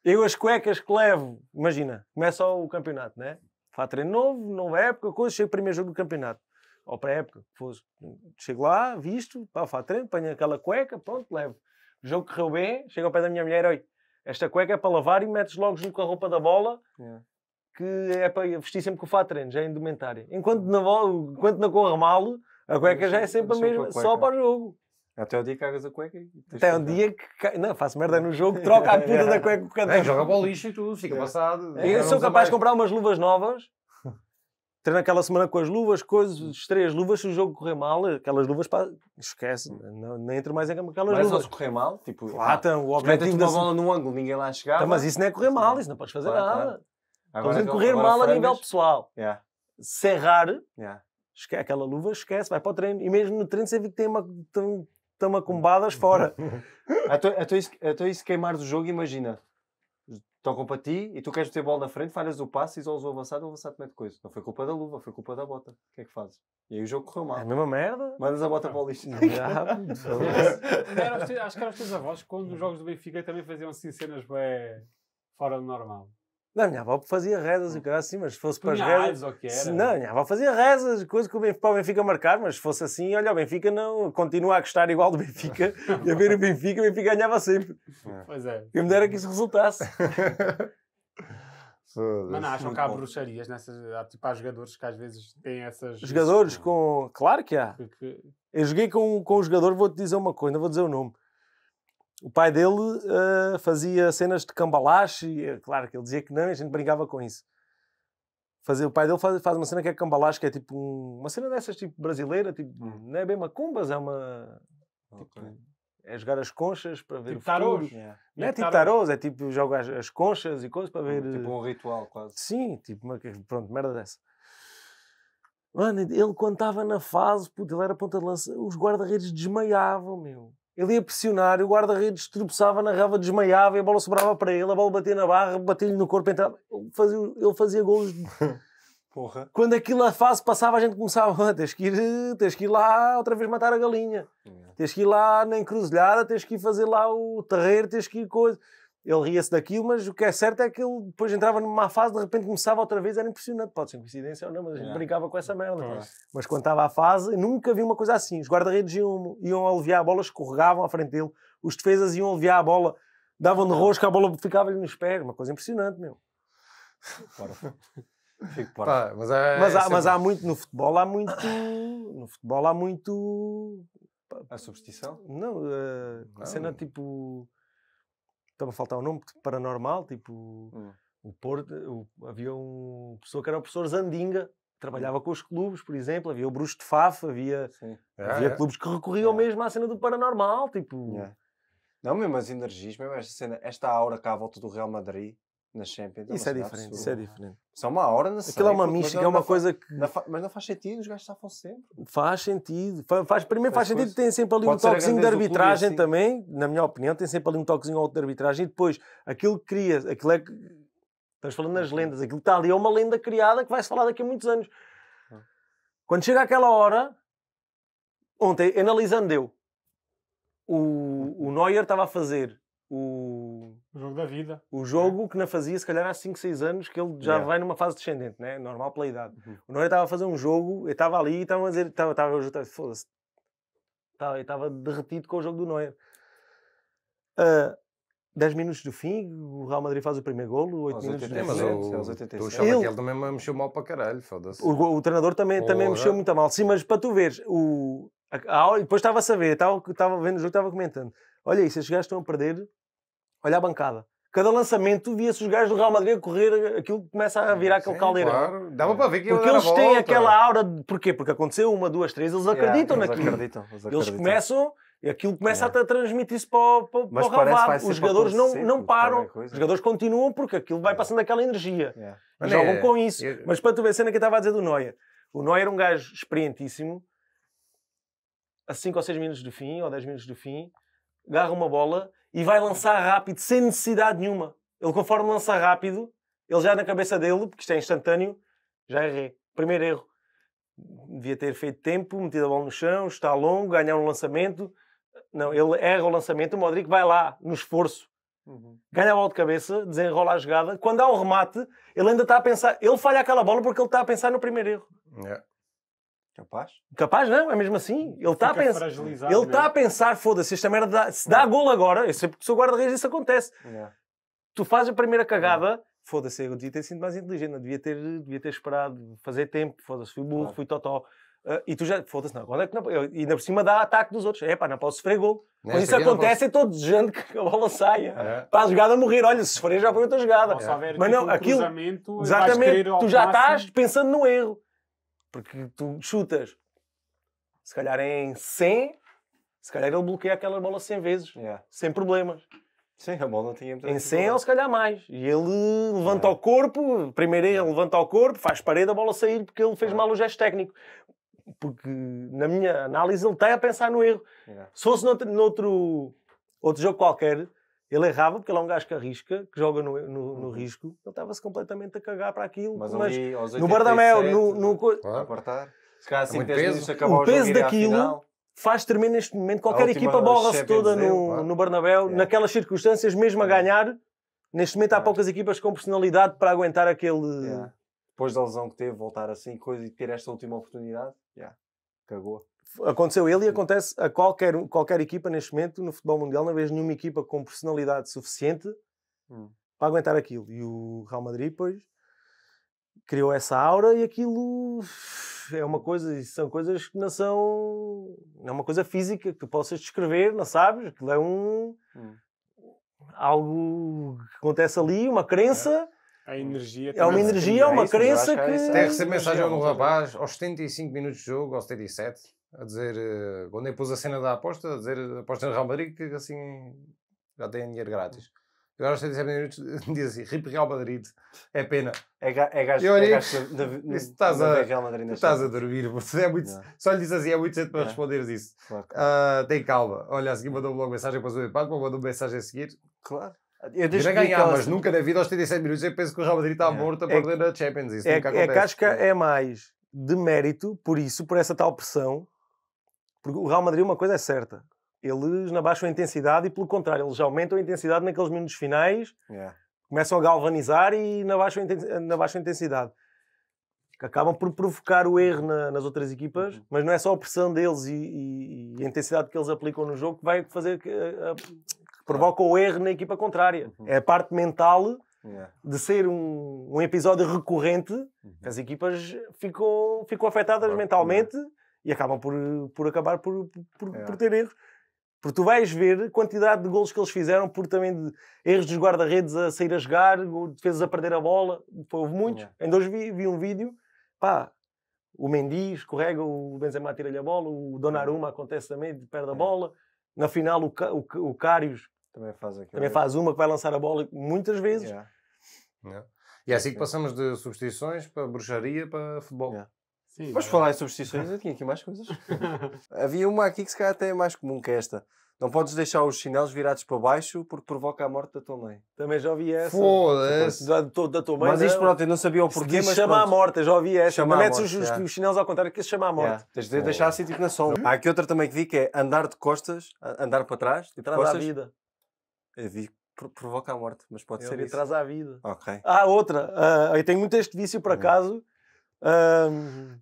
Eu as cuecas que levo, imagina, começa o campeonato, né? Faz treino novo, nova época, coisa, chego primeiro jogo do campeonato. Ou para a época fosse. Chego lá, visto, pá, faz treino, ponho aquela cueca, pronto, levo. O jogo correu bem, chego ao pé da minha mulher, oi, esta cueca é para lavar e metes logo junto com a roupa da bola, yeah. que é para vestir sempre com o fato treino, já é indumentária. Enquanto uhum. na, enquanto na corra mal, a cueca já é sempre a mesma, só para o jogo. Até o dia que cagas a cueca. Até o dia que. Não, faço merda no é. jogo, troca a puta da cueca com o cantor. É, joga para o lixo e tudo, fica é. passado. Eu sou capaz de comprar umas luvas novas. Treino aquela semana com as luvas, coisas, três luvas. Se o jogo correr mal, aquelas luvas, pá, esquece, não, nem entro mais em campo aquelas mas é luvas. Mas se correr mal, tipo. Lá ah, tá, então, o objetivo. uma bola num ângulo, ninguém lá chegava. Então, mas isso não é correr mal, isso não podes fazer claro, nada. Claro. a correr mal a nível pessoal. Yeah. Se errar, yeah. aquela luva esquece, vai para o treino. E mesmo no treino você vê que tem uma. Tem, estão combadas fora. Até então, então então isso queimares o jogo, imagina. Tocam para ti e tu queres ter bola na frente, falhas o passe, isolas o avançado, o avançado mete coisa. Não foi culpa da luva, foi culpa da bota. O que é que fazes? E aí o jogo correu mal. É a mesma merda. Mandas a bota para o lixo. Acho que eram os teus avós, quando os jogos do Benfica também faziam assim cenas bem fora do normal. Não, minha avó fazia rezas e hum. cara assim, mas se fosse para as rezas. se, não, minha avó fazia rezas, coisas que o Benfica, para o Benfica marcar, mas se fosse assim, olha, o Benfica não continua a gostar igual do Benfica e a ver o Benfica, o Benfica ganhava sempre. É. É. Pois é. Quem me dera que isso resultasse. Mas não, é acham que há bruxarias nessas. Há, tipo, há jogadores que às vezes têm essas. Jogadores hum. com. Claro que há. Eu joguei com, com um jogador, vou-te dizer uma coisa, não vou dizer o nome o pai dele uh, fazia cenas de cambalache, e, eh, claro que ele dizia que não, e a gente brincava com isso. fazia o pai dele faz, faz uma cena que é cambalache, que é tipo um, uma cena dessas tipo brasileira, tipo, hum. não é bem macumbas, é uma. Tipo okay. Tipo, é jogar as conchas para ver tipo o Tarôs. Yeah. Não é, é tipo tarôs, é tipo jogar as, as, conchas e coisas para hum, ver. Tipo eh, um ritual, quase. Sim, tipo, uma, pronto, merda dessa. Mano, ele quando estava na fase, puto, ele era ponta de lança, os guarda-redes desmaiavam, meu. Ele ia pressionar e o guarda-redes tropeçava, narrava, desmaiava e a bola sobrava para ele, a bola batia na barra, batia-lhe no corpo, entrava. Ele fazia, ele fazia golos. Porra. Quando aquela fase passava, a gente começava, ah, tens que, ir, tens que ir lá outra vez matar a galinha. Yeah. É. Tens que ir lá na encruzilhada, tens que ir fazer lá o terreiro, tens que ir coisa. Ele ria-se daquilo, mas o que é certo é que ele depois entrava numa fase, de repente começava outra vez, era impressionante. Pode ser coincidência ou não, mas a gente brincava com essa uhum. merda. É? Mas quando estava à fase, nunca vi uma coisa assim. Os guarda-redes iam, iam aliviar a bola, escorregavam à frente dele. Os defesas iam aliviar a bola, davam de uhum. rosca, a bola ficava-lhe nos pés. Uma coisa impressionante, meu. Fico Pá, mas, é, mas, há, mas há muito no futebol, há muito. No futebol há muito. A superstição? Não, uh, não. cena tipo estava a faltar um nome, paranormal, tipo. Hum. O Porto, eh, o, havia um pessoa que era o professor Zandinga, hum. trabalhava com os clubes, por exemplo, havia o Bruxo de Faf, havia, Sim. havia é, é. clubes que recorriam é. mesmo à cena do paranormal, tipo. É. Não, mesmo as energias, mesmo esta cena, esta aura cá à volta do Real Madrid, na Champions. É isso é diferente. Isso é diferente. Só uma hora na Aquilo é uma mística, é, é uma coisa que. Não fa... Mas não faz sentido, os gajos estafam sempre. Faz sentido. Faz, faz... primeiro faz, faz sentido, tem sempre ali Pode um toquezinho de arbitragem assim. também, na minha opinião, tem sempre ali um toquezinho alto de arbitragem. E depois, aquilo que cria, aquilo é que. Estamos falando nas lendas, aquilo está ali, é uma lenda criada que vai-se falar daqui a muitos anos. Ah. Quando chega aquela hora, ontem, analisando eu, o, o Neuer estava a fazer o... o jogo da vida. O é. jogo é. que não fazia, se calhar, há 5, 6 anos, que ele já yeah. vai numa fase descendente, né? normal pela idade. Uhum. O Noé estava a fazer um jogo, eu estava ali e estava a dizer, estava, estava, eu estava, foda-se, tá, eu estava derretido com o jogo do Noé Uh, 10 minutos do fim, o Real Madrid faz o primeiro golo, 8 minutos do fim. Mas o, 87. tu ele... que ele também mexeu mal para caralho, foda-se. O, o, treinador também, também mexeu muito mal. Sim, mas para tu veres, o, a, a, depois estava a saber, estava, estava vendo o jogo, estava comentando. Olha isso, estes gajos estão a perder. Olha a bancada. Cada lançamento via-se os gajos do Real Madrid a correr, aquilo começa a virar aquele caldeirão. Claro. Dava para ver que Porque eles têm volta. aquela aura. De... Porquê? Porque aconteceu uma, duas, três, eles acreditam yeah, naquilo. Acreditam, eles, acreditam. eles começam aquilo começa a transmitir-se para, para, Mas para o Os jogadores não, não param, os jogadores continuam porque aquilo vai passando aquela energia. E jogam é, com isso. Eu... Mas para tu ver a cena que eu estava a dizer do Noia, o Noia era é um gajo experientíssimo, a 5 ou 6 minutos do fim, ou 10 minutos do fim, agarra uma bola e vai lançar rápido, sem necessidade nenhuma. Ele, conforme lança rápido, ele já na cabeça dele, porque isto é instantâneo, já errei. É primeiro erro. Devia ter feito tempo, metido a bola no chão, está longo, ganhar um lançamento. Não, ele erra o lançamento, o Modric vai lá, no esforço. Uhum. Ganha a bola de cabeça, desenrola a jogada. Quando há o remate, ele ainda está a pensar. Ele falha aquela bola porque ele está a pensar no primeiro erro. Yeah. É. Capaz? Capaz não, é mesmo assim. Ele está a, pens... tá a tá pensar, foda-se, esta merda dá... se dá é. golo agora, eu sei porque sou guarda-redes isso acontece. Tu fazes a primeira é. cagada, foda-se, eu devia ter sido mais inteligente, devia ter, devia ter esperado fazer tempo, foda-se, fui burro, claro. fui totó. Uh, e tu já, foda-se, não, é que não. Eu, e ainda por cima dá ataque dos outros. É pá, não posso sofrer golo. quando isso acontece, posso... eu estou desejando que a bola saia. É. Para a jogada morrer, olha, se sofrer já foi outra jogada. É. Mas não, tipo, aquilo. Exatamente, tu já estás pensando no erro. Porque tu chutas, se calhar é em 100, se calhar ele bloqueia aquela bola 100 vezes, yeah. sem problemas. Sim, a bola não tinha Em 100 ou se calhar mais. E ele levanta yeah. o corpo, primeiro ele levanta o corpo, faz parede, a bola sair porque ele fez yeah. mal o gesto técnico. Porque na minha análise ele está a pensar no erro. Yeah. Se fosse noutro, noutro outro jogo qualquer, ele errava porque ele é um gajo que arrisca, que joga no, no, no uhum. risco. Ele estava-se completamente a cagar para aquilo. Mas, mas ali, no Bardamel, no... no co... Se calhar é assim acabar o, o peso daquilo faz tremer neste momento. Qualquer equipa borra-se toda no, no Bernabéu. É. Naquelas circunstâncias, mesmo a é. ganhar, neste momento há poucas equipas com personalidade para aguentar aquele... Depois da lesão que teve, voltar assim, coisa, e ter esta última oportunidade, yeah. cagou aconteceu ele e acontece a qualquer, qualquer equipa neste momento no futebol mundial. Não vejo nenhuma equipa com personalidade suficiente hum. para aguentar aquilo. E o Real Madrid, pois, criou essa aura e aquilo é uma coisa, e são coisas que não são. É uma coisa física que tu possas descrever, não sabes? Aquilo é um. Hum. algo que acontece ali, uma crença. É. A energia É uma energia, é uma crença que. Até receber mensagem é ao um rapaz aos 75 minutos de jogo, aos 77, a dizer, eh, quando eu pus a cena da aposta, a dizer, eh, aposta no Real Madrid, que assim já tem dinheiro grátis. E agora aos 37 minutos dizia assim, RIP Real Madrid, é pena. É, é gasto, eu é olhei, é gasto da, estás a, Real Madrid Estás a dormir, é muito, só lhe diz assim, é muito cedo para não. responderes isso. Claro, Uh, tem calma. Olha, a seguir mandou-me logo mensagem para o Zé Paco, mandou-me mensagem a seguir. Claro. Eu deixo ganhar, mas nunca na vida aos 37 minutos eu penso que o Real Madrid está é. morto a é perder é, a Champions. Isso é, nunca é acontece. A casca é mais de mérito, por isso, por essa tal pressão, porque o Real Madrid, uma coisa é certa, eles não baixam a intensidade e, pelo contrário, eles aumentam a intensidade naqueles minutos finais, yeah. começam a galvanizar e não baixam, a intensidade. Acabam por provocar o uhum. erro na, nas outras equipas, uhum. mas não é só a pressão deles e, e, e, a intensidade que eles aplicam no jogo que vai fazer que, a, eh, a, eh, que provoca o erro na equipa contrária. Uhum. É a parte mental de ser um, um episódio recorrente, uhum. as equipas ficam, ficam afetadas uhum. mentalmente uhum e acabam por, eh, por acabar por, por, é. por ter erros. Porque tu vais ver a quantidade de golos que eles fizeram por também de erros dos guarda-redes a sair a jogar, defesas a perder a bola. Houve muitos. Yeah. É. Ainda hoje vi, vi um vídeo. Pá, o Mendy escorrega, o Benzema tira-lhe a bola, o Donnarumma uhum. acontece também, perde a é. bola. Na final, o, o, o também, faz, também faz uma que vai lançar a bola muitas vezes. Yeah. É. Yeah. E é assim que passamos de substituições para bruxaria para futebol. Sim, Mas é. falar em substituições, eu tinha aqui mais coisas. Havia uma aqui que se calhar até é mais comum que esta. Não podes deixar os chinelos virados para baixo porque provoca a morte da tua mãe. Também já ouvi essa. Foda-se. Da, da, tua mãe. Mas isto, é? pronto, eu não sabia o porquê. Mas chama à morte, eu já ouvi essa. Chama metes morte, os, é. os, chinelos ao contrário, que se chama à morte. Yeah. É, tens de deixar assim tipo na sombra. Há aqui outra também que vi que é andar de costas, andar para trás. Tipo, e Traz costas. à vida. Eu vi provoca a morte, mas pode eu ser isso. Traz à vida. Ok. Há ah, outra. Uh, eu tenho muito este vício por uhum. acaso. Uhum Uhum.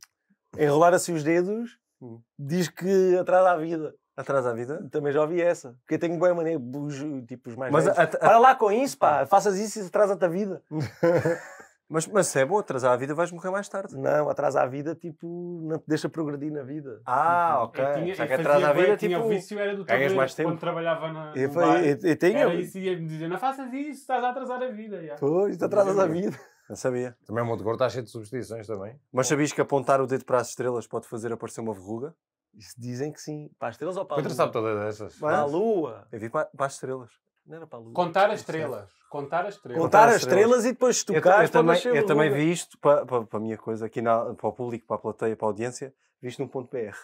enrolar assim os dedos uhum. diz que atrasa a vida. Atrás a vida? Também já ouvi essa. Porque tenho boa maneira, os, tipo, os mais mas a, a, Para lá com isso, pá. Ah. Faças isso e atrasa-te a vida. mas, mas se é bom atrasar a vida, vais morrer mais tarde. Não, atrasa a vida, tipo, não te deixa progredir na vida. Ah, uhum. ok. Já que atrasa a vida, tipo... o vício era do mais tempo. Quando trabalhava na, eu, bar, eu, eu, Era isso, ia-me dizer, não faças isso, estás a atrasar a vida. Já. Pois, atrasas a vida. Não sabia. Também o é Monte Gordo está cheio de substituições também. Mas sabias que apontar o dedo para as estrelas pode fazer aparecer uma verruga? Isso dizem que sim. Para as estrelas ou para a lua? sabe todas essas. Para a lua. Eu vi para, para as estrelas. Não era para a lua. Contar as estrelas. Contar as estrelas. Contar as estrelas e depois tocar. eu também, eu também vi isto para, para, para a minha coisa aqui, na, para o público, para a plateia, para a audiência. Vi isto num ponto BR.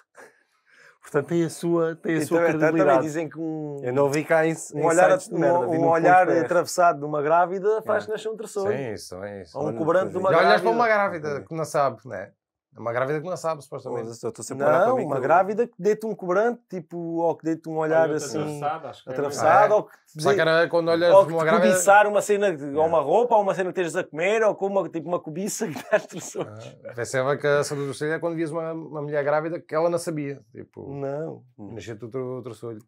Portanto, tem a sua, tem a e sua também, Também dizem que um, Eu não vi cá em, um olhar, de merda, um, um olhar atravessado de uma grávida faz é. nascer um terceiro. Sim, isso, é isso. Ou um cobrante de uma é. grávida. Já olhas para uma grávida que não sabe, não é? Uma grávida que não sabe, supostamente. eu estou sempre não, uma que... grávida que dê-te um cobrante, tipo, ou que dê-te um olhar assim. Atravessado, é, ah, é. ou que te. Só que era quando hum. olhas ou que uma grávida. cobiçar uma cena, de... ou uma roupa, ou uma cena que estejas a comer, ou com uma, tipo, uma cobiça que dá os outros. Ah, é que a saúde do é quando vias uma, uma mulher grávida que ela não sabia. Tipo, não. Hum. Nasceu-te outro, outro solho.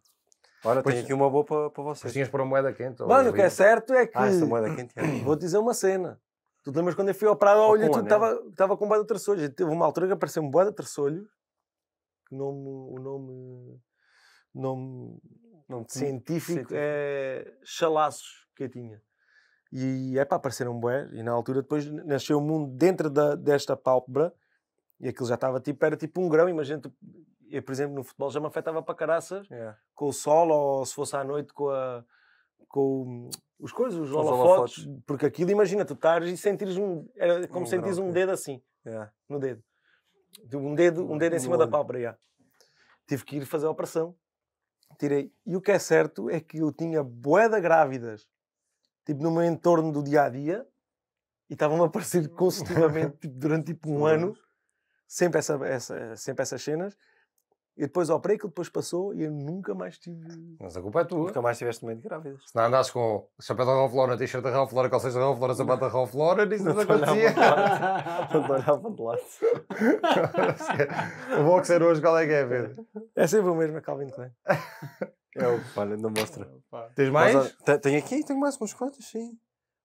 Olha, pois, tenho aqui uma boa para, para vocês. Mas tinhas para uma moeda quente. Mano, o que é certo é que. Ah, essa moeda quente é. Vou dizer uma cena. Tu lembras quando eu fui ao Prado, olha, tu estava é. com um boi de terçolhos. Teve uma altura que apareceu um boi de terçolhos, que o nome, o nome, nome, nome científico, é chalaços que eu tinha. E é para aparecer um bode e na altura depois nasceu o um mundo dentro da, desta pálpebra, e aquilo já estava tipo, era tipo um grão, imagina, eu, por exemplo, no futebol já me afetava para caraças, yeah. É. com o sol, ou se fosse à noite com a, com, os coisas, os, os holofotes, holofotes, porque aquilo, imagina, tu estás e sentires um, era como um é. sentires assim, é. tipo, um dedo assim, no dedo. Um dedo, um dedo em cima da pálpebra, yeah. Tive que ir fazer a operação. Tirei. E o que é certo é que eu tinha boeda grávidas, tipo, no meu entorno do dia-a-dia, -dia, e estavam a aparecer consecutivamente, tipo, durante tipo um ano, sempre, essa, essa, sempre essas cenas. E depois operei, que depois passou e eu nunca mais tive. Mas a culpa é tua. Nunca mais tiveste medo de grávidas. Se não andasses com chapéu da Ralph Lauren, t-shirt da Ralph Lauren, calças da Ralph Lauren, sapato da Ralph Lauren, isso não, não acontecia. Não te olhava de lado. o boxer hoje qual é que é, Pedro? É sempre o mesmo, é Calvin Klein. É o olha, não mostra. Tens mais? Mas, tenho aqui, tenho mais umas quantas, sim.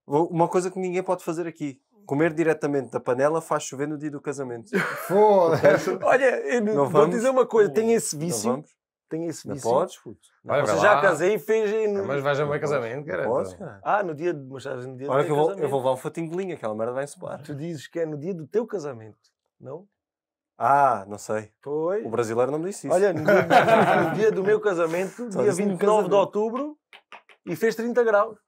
Uma coisa que ninguém pode fazer aqui, Comer diretamente da panela faz chover no dia do casamento. Foda-se. Olha, eu não vou dizer uma coisa: tem esse vício. Não vamos. Tem esse vício. Não podes, puto. Não já casei e fez. No... Ah, mas vais a meu casamento, cara. Podes, então. cara. Ah, no dia, mas sabes, no dia Olha do que eu vou, casamento. eu vou levar um fatinho de linha, aquela merda vai ensopar. Tu dizes que é no dia do teu casamento, não? Ah, não sei. Pois. O brasileiro não me disse isso. Olha, no dia, no dia do meu casamento, dia 29 casamento. de outubro, e fez 30 graus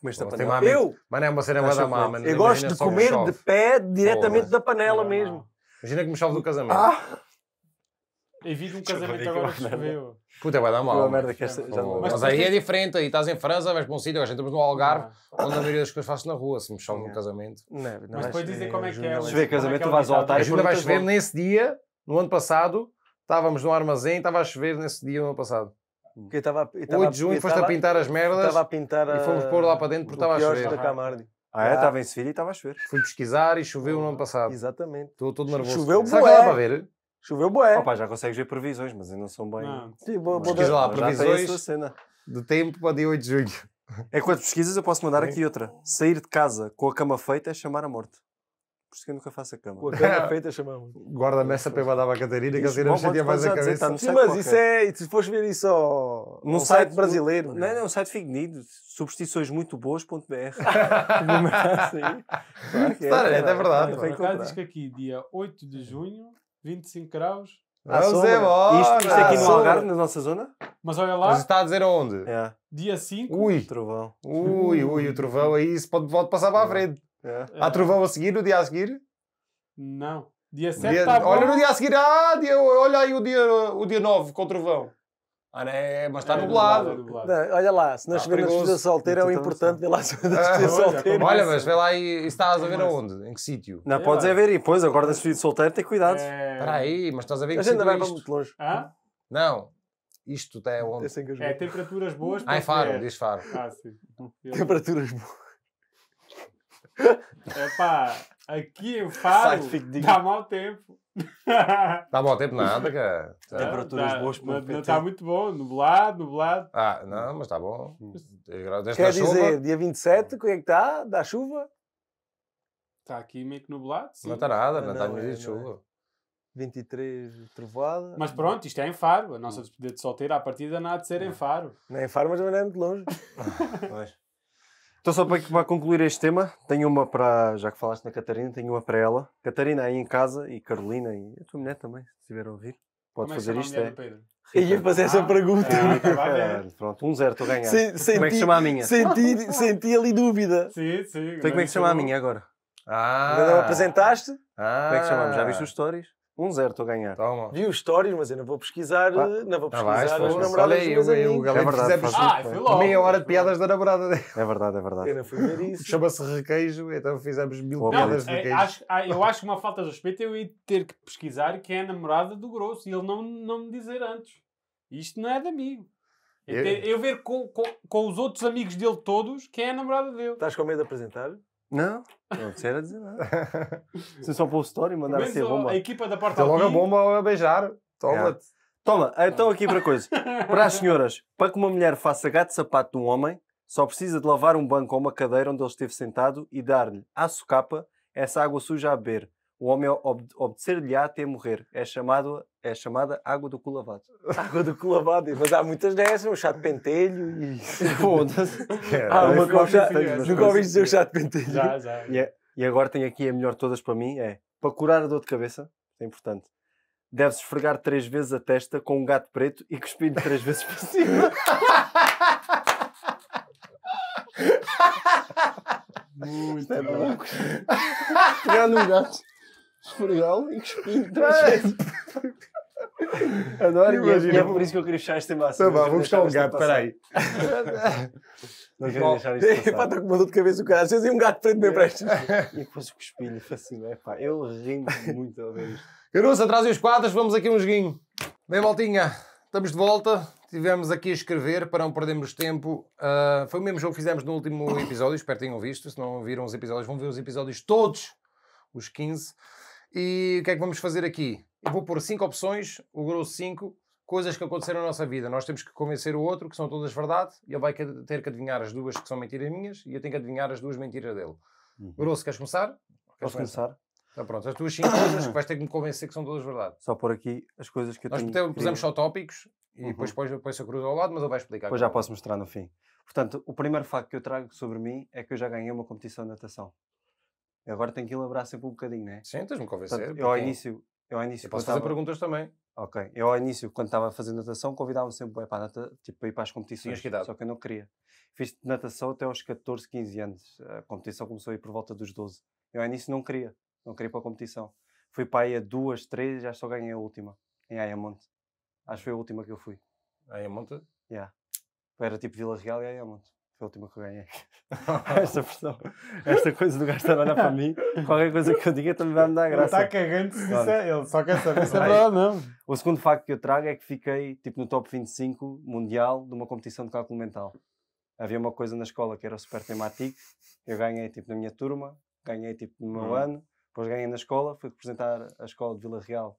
comer a panela. Eu? Mas é uma cena mais da má, Eu gosto de comer de pé diretamente da panela mesmo. Imagina que me chove do casamento. Ah! evita um casamento agora que choveu. Puta, vai é dar é mal. Merda que esta, já Mas aí é diferente, aí estás em França, vais para um sítio, a gente estamos no Algarve, onde a maioria das coisas faço na rua, se me chove no casamento. Não, mas depois dizem é como é que é. Se casamento, tu vais ao altar. A Júlia vai chover nesse dia, no ano passado, estávamos no armazém, estava a chover nesse dia no ano passado. Porque eu estava. 8 de junho foste a pintar as merdas. Estava a pintar. E fomos pôr lá para dentro porque estava a chover. da Camardi. Ah, é? Estava ah. em Sevilha e estava a chover. Fui pesquisar e choveu no ano oh, passado. Exatamente. Estou todo nervoso. Choveu Sabe boé. dá para ver? Choveu boé. Opa, já consegues ver previsões, mas ainda não são bem... Não. Sim, boa, boa, Pesquisa lá, previsões do tempo para dia 8 de julho. Enquanto é pesquisas, eu posso mandar aqui outra. Sair de casa com a cama feita é chamar a morte por isso que eu nunca faço a cama. Com a cama feita, chamamos. Guarda a messa para eu mandar a Catarina, que a Catarina mexia mais a cabeça. Então, Sim, mas isso é? é, E se fores ver isso num site, brasileiro. Não, é? não, é um site fignido, superstiçõesmuitoboas.br. assim. Claro que é, Está, é, é, é verdade. É, diz que aqui, dia 8 de junho, 25 graus. Ah, Vamos embora! Isto, isto aqui no Algarve, na nossa zona? Mas olha lá. Mas está a dizer aonde? Dia 5. Ui. Trovão. Ui, ui, o trovão aí isso pode passar para a frente. É. Há ah, é. trovão a seguir, no dia a seguir? Não. Dia 7 dia, tá Olha no dia a seguir, ah, dia, olha aí o dia, o dia 9 com o trovão. Ah, é, Mas está é, nublado. nublado. Não, olha lá, se nós ah, na despedida solteira, é o então, importante ver lá solteira. Ah, olha, mas vê lá e estás a ver aonde? Em que sítio? Não, é, podes é ver e depois, agora na despedida solteira, tem cuidado. É. Espera aí, mas estás a ver que a sítio é isto? muito longe. Ah? Não, isto é onde? É, temperaturas boas. Ah, é Faro, diz Faro. Ah, sim. Temperaturas boas. É pá, aqui em faro dá mau tempo. Dá mau tempo nada, cara. Tá, Temperaturas tá, boas para Não está muito bom, nublado, nublado. Ah, não, mas está bom. Hum. Eh, Quer dizer, chuva? dia 27, hum. como é que está? Dá chuva? Está aqui meio que nublado, sim. Não está nada, não, não está muito é, é, chuva. É. 23 trovoada. Mas pronto, isto é em Faro. A nossa despedida hum. de solteiro à partida não há de ser não. em Faro. Não é em Faro, mas também não é muito longe. Então, só para, para concluir este tema, tenho uma para, já que falaste na Catarina, tenho uma para ela. Catarina aí em casa e Carolina e a tua mulher também, se estiver a ouvir. Pode Como fazer é isto. É? E ia fazer ah, essa pergunta. É, pronto, um zero, estou a ganhar. senti, como é que chama a minha? Senti, senti ali dúvida. Sim, sim. Então, como é que chama a minha agora? Ah, Ainda não ah. apresentaste? Ah, como é que chamamos? Já viste ah. os stories? 1-0 estou a ganhar. Toma. Vi os stories, mas eu não vou pesquisar. Pá. Eh, não vou tá pesquisar. Ah, vais, os Olha aí, o Galeno é verdade, faz ah, meia hora de piadas da namorada dele. É verdade, é verdade. fui ver isso. Chama-se requeijo, então fizemos mil não, piadas de é, requeijo. Acho, ah, eu acho que uma falta de respeito é eu ia ter que pesquisar quem é a namorada do grosso e ele não, não me dizer antes. Isto não é de amigo. É eu, eu ver com, com, com os outros amigos dele todos quem é a namorada dele. Estás com medo de apresentar? Não, não precisa dizer nada. Você só postou e mandaram ser bomba. A equipa da porta Você então logo a bomba ou a beijar. Toma-te. Toma, então aqui para coisa. Para as senhoras, para que uma mulher faça gato sapato de um homem, só precisa de lavar um banco ou uma cadeira onde ele esteve sentado e dar-lhe à socapa essa água suja a beber. O homem obedecer-lhe-á até morrer. É chamado é chamada água do culavado. água do culavado, mas há muitas dessas, um chá de pentelho e. Foda-se. É, há é uma coisa. Nunca ouviste dizer o chá de pentelho. Já, já. E, é, e agora tenho aqui a melhor de todas para mim: é para curar a dor de cabeça, é importante. Deves esfregar três vezes a testa com um gato preto e cuspir três vezes para cima. Muito louco. Pegar num gato esfregá-lo e cuspir três Adoro, Imagina, e é, é por isso que eu queria deixar esta massa. Tá bom, vou buscar um gato, peraí. não queria deixar isto passar. Pá, estou com uma dor de cabeça, o cara. Às vezes é um gato preto bem é. presto. e depois o cuspilho, assim, é pá, eu rimo muito a ver isto. Caruso, os quadros, vamos aqui um joguinho. Bem, voltinha, estamos de volta. Tivemos aqui a escrever para não perdermos tempo. Uh, foi o mesmo jogo que fizemos no último episódio, espero que tenham visto. Se não viram os episódios, vão ver os episódios todos, os 15. E o que é que vamos fazer aqui? Eu vou pôr 5 opções, o grosso 5, coisas que aconteceram na nossa vida. Nós temos que convencer o outro que são todas verdade e ele vai ter que adivinhar as duas que são mentiras minhas e eu tenho que adivinhar as duas mentiras dele. Uhum. Grosso, queres começar? Queres Posso começar? começar? Então pronto, as tuas 5 coisas que vais ter que me convencer que são todas verdade. Só por aqui as coisas que eu Nós tenho... Nós pusemos só tópicos e uhum. depois pões, pões a cruz ao lado, mas eu vai explicar. Depois já é. posso mostrar no fim. Portanto, o primeiro facto que eu trago sobre mim é que eu já ganhei uma competição de natação. Agora tenho que elaborar sempre um bocadinho, né? Sim, tens-me convencer. Portanto, eu, ao é início, eu ao início. Eu posso fazer tava... perguntas também. Ok. Eu ao início, quando estava a fazer natação, convidavam-me sempre para, nata... tipo, para ir para as competições. Tinhas Só que eu não queria. Fiz natação até aos 14, 15 anos. A competição começou a ir por volta dos 12. Eu ao início não queria. Não queria ir para a competição. Fui para aí a duas, três, já só ganhei a última. Em Ayamonte. Acho que foi a última que eu fui. Ayamonte? Yeah. Era tipo Vila Real e Ayamonte. Foi a última que eu ganhei. esta pressão, esta coisa do gajo olhar para mim, qualquer coisa que eu diga também vai me dar graça. Ele está cagando se disser, ele só quer saber se é verdade não. O segundo facto que eu trago é que fiquei tipo no top 25 mundial de uma competição de cálculo mental. Havia uma coisa na escola que era o super temático, eu ganhei tipo na minha turma, ganhei tipo no meu hum. ano, depois ganhei na escola, fui representar a escola de Vila Real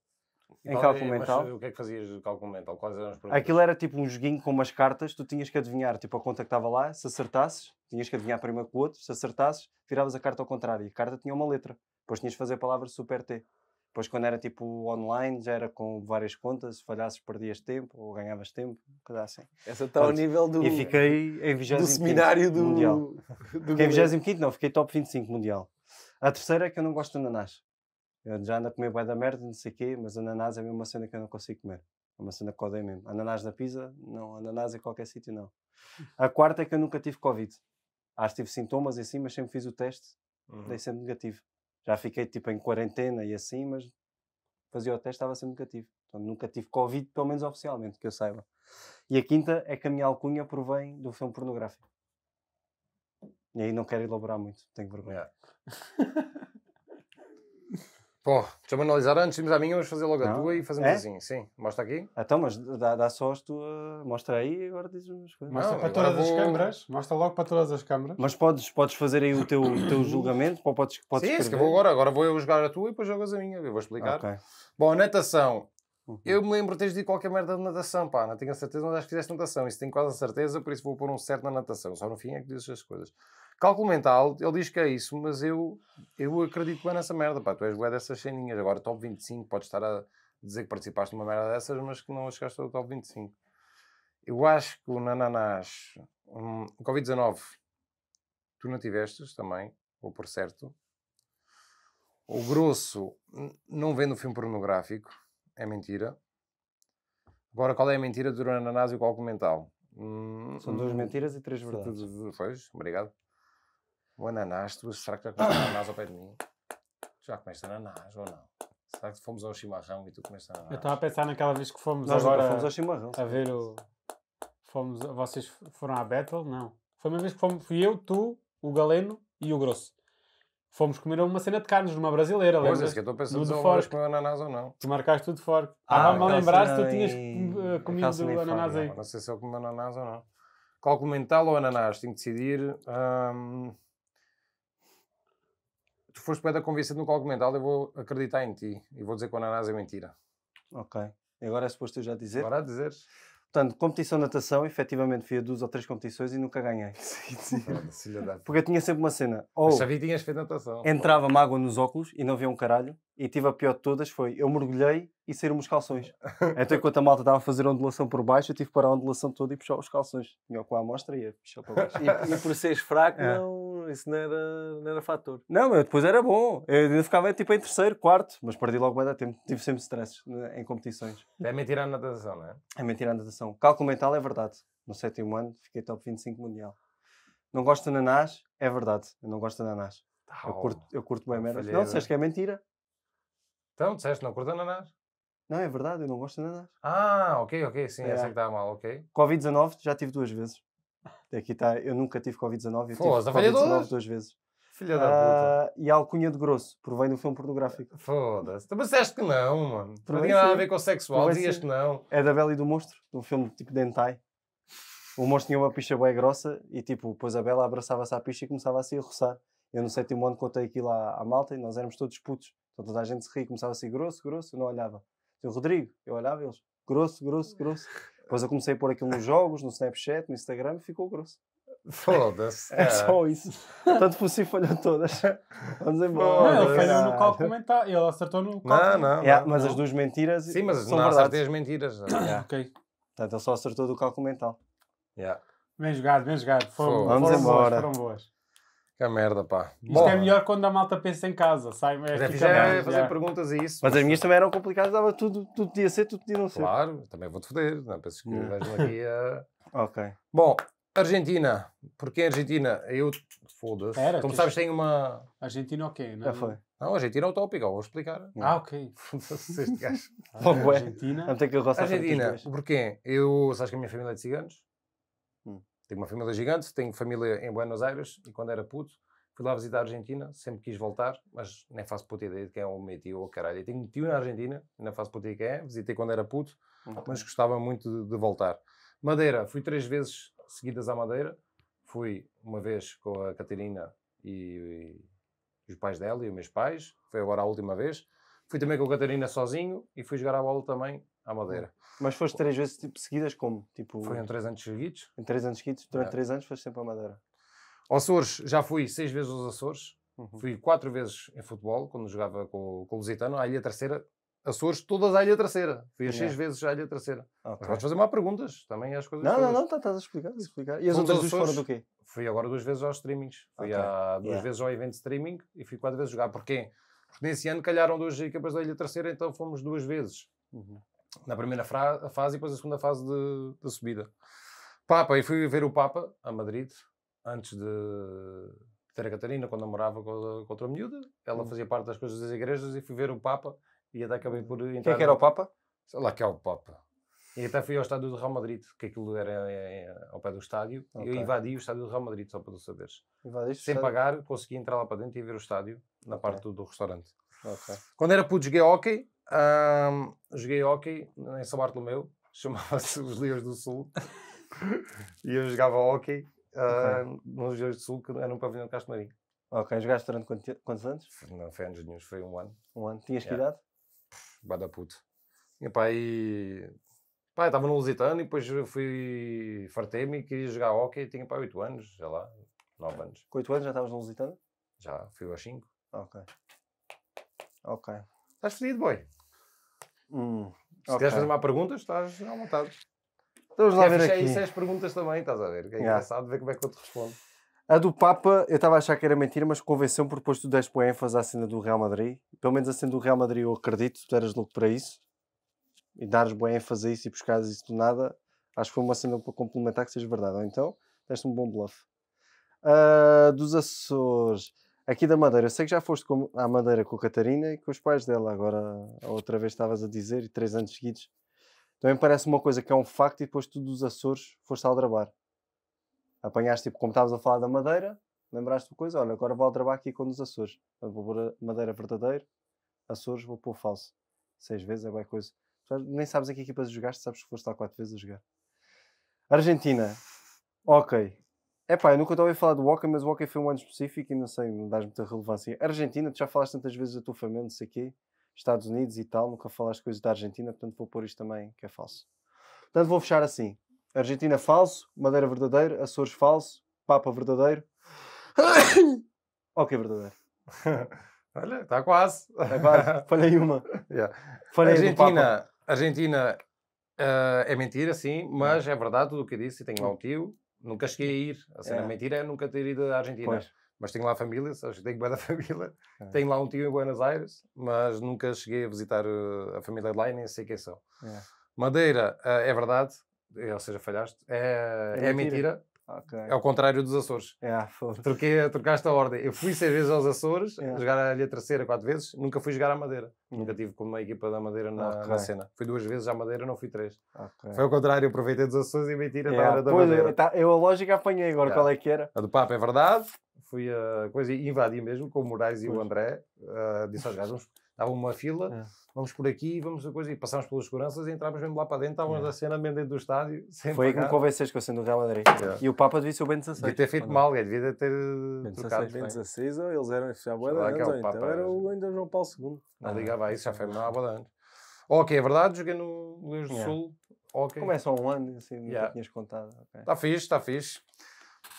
em cálculo é, mental. Mas, o que é que fazias de cálculo mental? Quais eram os problemas? Aquilo era tipo um joguinho com umas cartas, tu tinhas que adivinhar, tipo a conta que estava lá, se acertasses, tinhas que adivinhar primeiro com o outro, se acertasses, tiravas a carta ao contrário e a carta tinha uma letra. Depois tinhas que fazer a palavra super T. Depois, quando era tipo online, já era com várias contas, se falhasses, perdias tempo ou ganhavas tempo, coisa assim. Essa está ao nível do. E fiquei em 25 do seminário do. Mundial. Do fiquei em 25, não, fiquei top 25 mundial. A terceira é que eu não gosto de ananás. Eu já ando a comer bué da merda, não sei o quê, mas ananás é mesmo uma cena que eu não consigo comer. É uma cena que odeio mesmo. Ananás na pizza? Não. Ananás em qualquer sítio? Não. Hum. A quarta é que eu nunca tive Covid. Acho que tive sintomas e assim, mas sempre fiz o teste. Uhum. Dei sempre negativo. Já fiquei tipo em quarentena e assim, mas fazia o teste estava sempre negativo. Então nunca tive Covid, pelo menos oficialmente, que eu saiba. E a quinta é que a minha alcunha provém do filme pornográfico. E aí não quero elaborar muito, tenho vergonha. Yeah. Bom, deixa-me analisar antes, temos a minha, vamos fazer logo a tua e fazemos É? assim. Sim, mostra aqui. Então, mas dá, dá só as tuas. Mostra aí e agora diz umas coisas. Mostra Não, para todas as câmaras. Mostra logo para todas as câmaras. Mas podes, podes fazer aí o teu, o teu julgamento? Ou podes, podes Sim, que eu vou agora. Agora vou eu jogar a tua e depois jogas a minha. Eu vou explicar. Ok. Bom, natação. Uhum. Eu me lembro de teres dito qualquer merda de natação, pá. Não tenho a certeza, mas acho que fizeste natação. Isso tenho quase a certeza, por isso vou pôr um certo na natação. Só no fim é que dizes as coisas. Cálculo mental, ele diz que é isso, mas eu, eu acredito bem nessa merda. Pá, tu és bué dessas ceninhas. Agora, top 25, podes estar a dizer que participaste de uma merda dessas, mas que não chegaste ao top 25. Eu acho que o Nananás, um, Covid-19, tu não tivestes também, ou por certo. O grosso não vendo filme pornográfico, é mentira. Agora, qual é a mentira do Nananás e o cálculo mental? Hum, São duas hum, mentiras e três verdades. Pois, obrigado o ananás, tu, será que já comeste ananás ao pé de mim? já comeste ananás ou não? Será que fomos ao chimarrão e tu comeste ananás? Eu estava a pensar naquela vez que fomos Nós agora fomos ao chimarrão, a ver o... Fomos, vocês foram à Battle? Não. Foi uma vez que fomos, fui eu, tu, o Galeno e o Grosso. Fomos comer uma cena de carnes numa brasileira, lembra? Pois é, que eu estou pensando se eu comer ananás ou não. Tu marcaste tudo fora. Ah, Estava-me lembrar se tu tinhas hum, eh, comido o ananás aí. Não, não sei se eu comi ananás ou não. Qual mental ou ananás? Tenho que decidir. Hum tu foste bem convencido no cálculo mental, eu vou acreditar em ti e vou dizer que o ananás é mentira. Ok. E agora é suposto eu já dizer? Agora a dizer. Portanto, competição de natação, efetivamente fui a duas ou três competições e nunca ganhei. Porque eu tinha sempre uma cena. Ou Mas sabia tinhas feito natação. entrava mágoa água nos óculos e não via um caralho. E tive a pior de todas, foi eu mergulhei e saíram-me os calções. então, enquanto a malta estava a fazer a ondulação por baixo, eu tive que parar a ondulação toda e puxar os calções. com a amostra e puxar para baixo. E, e por seres fraco, é. não isso não era, não era fator. Não, mas depois era bom. Eu ficava tipo em terceiro, quarto, mas perdi logo mais tempo. Tive sempre stress né, em competições. É mentira a natação, não é? É mentira a natação. Cálculo mental é verdade. No sétimo ano fiquei top 25 mundial. Não gosto de ananás, é verdade. Eu não gosto de ananás. Oh, eu, curto, eu curto bem merda. Não, disseste que é mentira. Então, disseste não curto ananás. Não, é verdade, eu não gosto de ananás. Ah, ok, ok, sim, é. essa é. assim que dá mal, ok. Covid-19 já tive duas vezes. Aqui está, eu nunca tive Covid-19, eu Foda, tive Covid-19 duas vezes. Filha da puta. Uh, e a alcunha de grosso, provém do filme pornográfico. Eh, foda-se. Mas disseste que não, mano. Não tinha nada a ver com sexual, dizias que não. É da Bela e do Monstro, um filme tipo Dentai. O monstro tinha uma picha bem grossa e tipo, depois a Bela abraçava-se à picha e começava assim a roçar. Eu no sétimo ano contei aquilo à, à malta e nós éramos todos putos. Então toda a gente se ria, começava a assim grosso, grosso, eu não olhava. Eu, então, Rodrigo, eu olhava eles, grosso, grosso, grosso. Depois eu comecei a pôr aquilo nos jogos, no Snapchat, no Instagram e ficou grosso. Foda-se. É, é. só isso. Tanto possível falhou todas. Vamos embora. Não, ele falhou no cálculo mental. Ele acertou no cálculo. Não, não. Yeah, não mas não. as duas mentiras. Sim, mas são não acertei as mentiras. Yeah. Ok. Portanto, ele só acertou do cálculo mental. Yeah. Bem jogado, bem jogado. Foram, Vamos foram embora. Boas, foram boas. Que merda, pá. Isto Bom. é melhor quando a malta pensa em casa, sai é mas é, é fazer perguntas e isso. Mas as minhas também eram complicadas, dava tudo, tudo podia ser, tudo podia não ser. Claro, também vou-te foder, não é? penso que vais vejam aqui a... ok. Bom, Argentina. Porquê Argentina? Eu, foda-se. Como sabes, tem uma... Argentina o quê? Não? Já é? foi. Não, Argentina é o tópico, vou explicar. Ah, ok. Foda-se este gajo. Logo é. Argentina. Argentina, porquê? Eu, sabes que a minha família é de ciganos? Tenho uma família gigante, tenho família em Buenos Aires e quando era puto fui lá visitar a Argentina, sempre quis voltar, mas nem faço puta ideia de quem é o meu tio, ou caralho. Eu tenho um tio na Argentina, não faço puta ideia de quem é, visitei quando era puto, mas gostava muito de, de, voltar. Madeira, fui três vezes seguidas à Madeira, fui uma vez com a Catarina e, e os pais dela e os meus pais, foi agora a última vez. Fui também com a Catarina sozinho e fui jogar a bola também à Madeira. Hum. Mas foste três vezes tipo, seguidas como? Tipo, Foi em três anos seguidos. Em três anos seguidos? Durante é. três anos foste sempre à Madeira? Açores, já fui seis vezes aos Açores. Uhum. Fui quatro vezes em futebol, quando jogava com, com o Lusitano, à Ilha Terceira. Açores, todas à Ilha Terceira. Fui seis vezes à Ilha Terceira. Okay. Podes fazer mais perguntas também às coisas. Não, coisas. não, não, tá, estás a explicar, explicar. E as outras duas foram do quê? Fui agora duas vezes aos streamings. Fui okay. a, duas yeah. vezes ao evento de streaming e fui quatro vezes jogar. Porquê? Porque nesse ano calharam duas equipas da Ilha Terceira, então fomos duas vezes. Uhum na primeira fase e depois a segunda fase de, da subida. Papa, e fui ver o Papa a Madrid, antes de ter a Catarina, quando namorava com, com outra miúda. Ela hum. fazia parte das coisas das igrejas e fui ver o Papa e até acabei por entrar. Quem é que era o Papa? Sei lá que é o Papa. E até fui ao estádio do Real Madrid, que aquilo era é, é, ao pé do estádio. Okay. Eu invadi o estádio do Real Madrid, só para tu saberes. Invadiste Sem pagar, consegui entrar lá para dentro e ver o estádio, na okay. parte do, do restaurante. Okay. Quando era puto, joguei hockey um, joguei hockey em São Bartolomeu, chamava-se Os Leões do Sul. e eu jogava hockey uh, okay. nos Leões do Sul, que era no pavilhão de Castro Marinho. Ok, jogaste durante quantos anos? Não foi anos nenhum, foi um ano. Um ano. Tinhas yeah. idade? Bada puto. E pá, e... Pá, estava no Lusitano e depois fui... Fartei-me e queria jogar hockey. Tinha pá 8 anos, sei lá, 9 anos. Com 8 anos já estavas no Lusitano? Já, fui aos 5. Ok. Ok. Estás ferido, boy? Hum, Se okay. quiseres fazer uma pergunta, estás à vontade. Estamos então lá a é ver é aqui. Isso é as perguntas também, estás a ver? Que é yeah. engraçado ver como é que eu te respondo. A do Papa, eu estava a achar que era mentira, mas convenceu por depois tu deste boa ênfase à cena do Real Madrid. Pelo menos a cena do Real Madrid eu acredito, tu eras louco para isso. E dares boa ênfase a isso e buscares isso do nada, acho que foi uma cena para complementar que seja verdade. Ou então, deste um bom bluff. Uh, dos Açores. Aqui da Madeira, eu sei que já foste com, à Madeira com a Catarina e com os pais dela, agora outra vez estavas a dizer, e três anos seguidos. Também parece uma coisa que é um facto e depois tu dos Açores foste ao Drabar. Apanhaste, tipo, como estavas a falar da Madeira, lembraste-te coisa, olha, agora vou Drabar aqui com os Açores. Eu vou pôr a Madeira verdadeira, Açores vou pôr falso. Seis vezes é boa coisa. Nem sabes a que equipas jogaste, sabes que foste lá quatro vezes a jogar. Argentina, ok. É pá, eu nunca ouvi falar do Walker, mas o Walker foi um ano específico e não sei, não dás muita relevância. Argentina, tu já falaste tantas vezes da tua família, não sei o quê, Estados Unidos e tal, nunca falaste coisas da Argentina, portanto vou pôr isto também que é falso. Portanto vou fechar assim: Argentina falso, Madeira verdadeiro, Açores falso, Papa verdadeiro. ok, verdadeiro. Olha, está quase. É quase. Falhei uma. Yeah. Falhei Argentina, Argentina uh, é mentira, sim, mas é. é verdade tudo o que eu disse. Tenho lá um tio nunca cheguei a ir. A cena é. mentira é nunca ter ido à Argentina. Pois. Mas tenho lá família, sabes? Tenho da família. É. Tenho lá um tio em Buenos Aires, mas nunca cheguei a visitar eh, a família de lá e nem sei quem são. É. Madeira, eh, é verdade, ou seja, falhaste. É, é, é mentira. mentira. Okay. É ao contrário dos Açores. Yeah, é, Troquei, trocaste a ordem. Eu fui seis vezes aos Açores, yeah. É. jogar a Ilha Terceira quatro vezes, nunca fui jogar à Madeira. Yeah. Nunca hum. tive como uma equipa da Madeira na, okay. na, cena. Fui duas vezes à Madeira, não fui três. Okay. Foi ao contrário, aproveitei dos Açores e me yeah. da hora da pois, Madeira. Eu, tá, eu a lógica apanhei agora, é. qual é que era? A do Papa é verdade, fui a coisa e invadi mesmo com o Moraes e pois. o André. Uh, disse aos gajos, Estava uma fila, é. vamos por aqui, vamos a coisa, e passámos pelas seguranças e entrámos mesmo lá para dentro, estávamos é. cena mesmo dentro do estádio. Foi aí que me convenceste que eu sendo do Real Madrid. É. E o Papa devia ser o Ben 16. Devia ter feito não? mal, é, devia ter eh, ben trocado. É? Ben 16, ou eles eram já boa anos, então era eh, o ainda João Paulo II. Não ligava a isso, já foi uma uhum. boa anos. Ok, é verdade, joguei no Leões do Sul. Okay. Começa é um ano, assim, nunca yeah. tinhas contado. Está okay. Tá fixe, está fixe.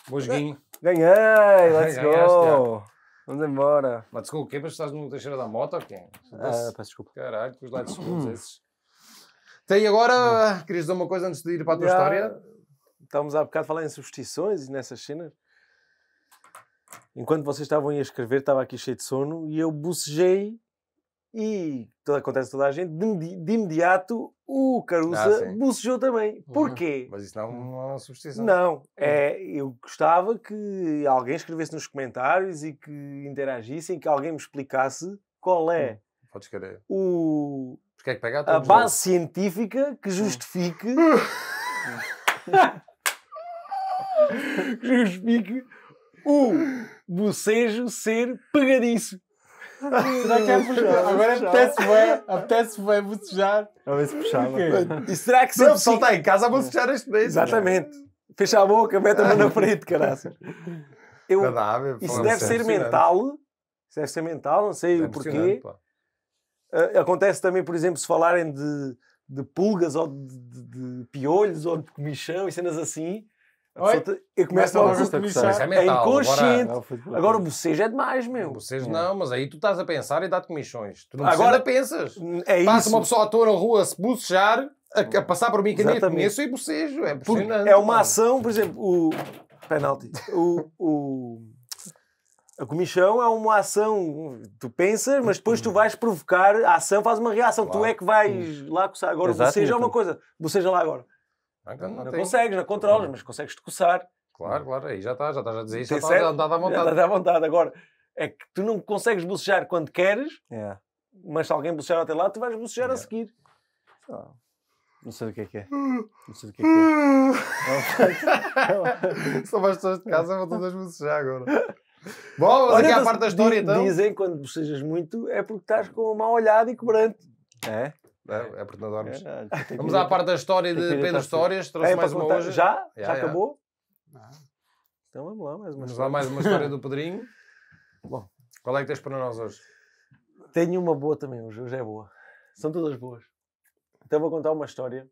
Bom joguinho. Ganhei, let's Ganhaste, go! Yeah. Vamos embora. Mas desculpa, o quê? Mas estás no Teixeira da Mota ou quem? Ah, peço desculpa. Caralho, com os lados escuros esses. Tem agora, Não. querias dizer uma coisa antes de ir para a tua Já. história? Estávamos há bocado a falar em substituições e nessas cenas. Enquanto vocês estavam a escrever, estava aqui cheio de sono e eu bucejei e tudo acontece toda a gente, de, de imediato o Caruça ah, bucejou também. Uhum. Porquê? Mas isso não, é uma hum. substituição. Não, hum. é, eu gostava que alguém escrevesse nos comentários e que interagissem, que alguém me explicasse qual é hum. Podes querer. o, é que a base científica que justifique. que justifique o bucejo ser pegadiço será que é puxar? Agora apetece me apetece bocejar. A ver se puxava. E será que o pessoal está em casa a bocejar este mês? Exatamente. Fecha a boca, mete a mão na frente, caraças. Eu, Cadáver, é, isso deve ser mental. Isso deve ser mental, não sei é o porquê. Uh, acontece também, por exemplo, se falarem de, de pulgas ou de, de, de piolhos ou de comichão e cenas assim, Absoluta... Eu começo a começar. É, é inconsciente. Agora, o bocejo é demais, meu. O bocejo é. não, mas aí tu estás a pensar e dá-te comissões. Tu não agora pensas. É Passa uma pessoa à toa na rua a se bocejar, a, a, passar por mim que Exatamente. nem conheço e bocejo. É É uma ação, por exemplo, o penalti. O, o... A comissão é uma ação, tu pensas, mas depois tu vais provocar a ação, faz uma reação. Claro. Tu é que vais lá coçar. Agora, Exato, boceja é uma coisa, boceja lá agora. Ah, não, não consegues, não controlas, mas consegues-te coçar. Claro, claro, aí já está, já estás a dizer isso, já está à vontade. Já está à vontade. Agora, é que tu não consegues bocejar quando queres, yeah. mas se alguém bocejar ao teu lado, tu vais bocejar yeah. a seguir. Não sei do que é que é. Não sei do que é que é. São as pessoas de casa, vão todas bocejar agora. Bom, mas Olha, aqui é a parte da história então. Dizem que quando bocejas muito é porque estás com uma olhada e cobrante. É? Né? É é porque não dormes. É, Vamos à parte da história de Pedro Histórias. Trouxe é, mais uma contar. hoje. Já? Já, já acabou? Então vamos lá, mais uma vamos história. lá mais uma história do Pedrinho. Bom, qual é que tens para nós hoje? Tenho uma boa também hoje, hoje é boa. São todas boas. Então vou contar uma história.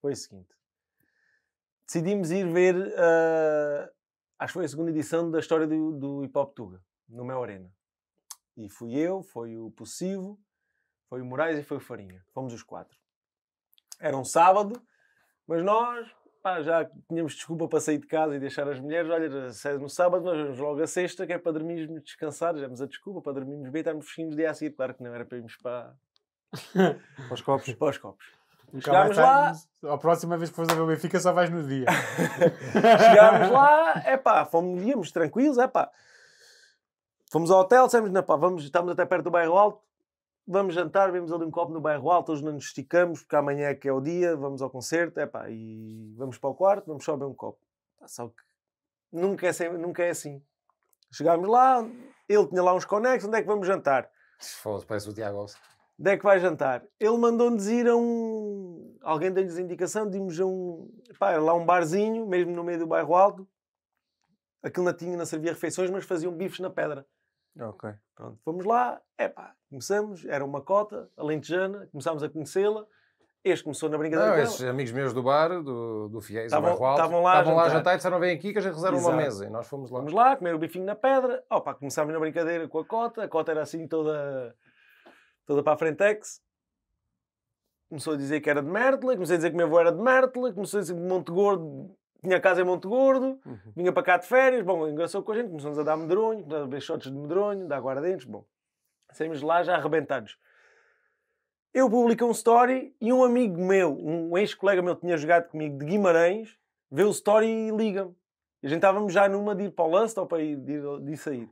Foi o seguinte: decidimos ir ver, uh, acho que foi a segunda edição da história do, do Hip Hop Tuga, no Mel Arena. E fui eu, foi o Possivo, foi o Moraes e foi o Farinha. Fomos os quatro. Era um sábado, mas nós pá, já tínhamos desculpa para sair de casa e deixar as mulheres. Olha, é no sábado nós vamos logo a sexta, que é para dormirmos descansados. Demos a desculpa para dormirmos bem estamos estarmos fresquinhos no dia a seguir. Claro que não era para irmos para, para os copos. Para os copos. Chegámos lá. A próxima vez que fores a ver o Benfica só vais no dia. Chegámos lá, é pá, fomos, íamos tranquilos, é pá. Fomos ao hotel, dissemos, não, pá, vamos, estamos até perto do bairro alto, vamos jantar, vemos ali um copo no bairro alto, hoje não nos esticamos, porque amanhã é que é o dia, vamos ao concerto, é pá, e vamos para o quarto, vamos só beber um copo. Só que nunca é, sempre, nunca é assim. Chegámos lá, ele tinha lá uns conexos, onde é que vamos jantar? Foda-se, parece o Tiago Onde é que vai jantar? Ele mandou-nos ir a um... Alguém deu-nos a indicação dimos a um... Pá, era lá um barzinho, mesmo no meio do bairro alto. Aquilo não tinha, não servia refeições, mas faziam bifes na pedra. Ok. Pronto, fomos lá, epá, começamos, era uma cota alentejana, começámos a conhecê-la. Este começou na brincadeira. Não, esses amigos meus do bar, do, do Fiéis, do Bairro Alto, estavam lá, tavam lá a jantar e disseram: vem aqui que a gente reserva uma mesa. E nós fomos lá. Fomos lá, comer o bifinho na pedra. Opa, começámos na brincadeira com a cota. A cota era assim toda, toda para a Frentex. Começou a dizer que era de Mértola, comecei a dizer que o meu avô era de Mértola, começou a dizer que Monte Gordo tinha casa em Monte Gordo, uhum. vinha para cá de férias, bom, engraçou com a gente, começamos a dar medronho, a beber shots de medronho, dar guardentes, bom. Saímos de lá já arrebentados. Eu publico um story e um amigo meu, um ex-colega meu que tinha jogado comigo de Guimarães, vê o story e liga-me. E a gente estávamos já numa de ir para o Lust ou para ir, de, ir, de sair.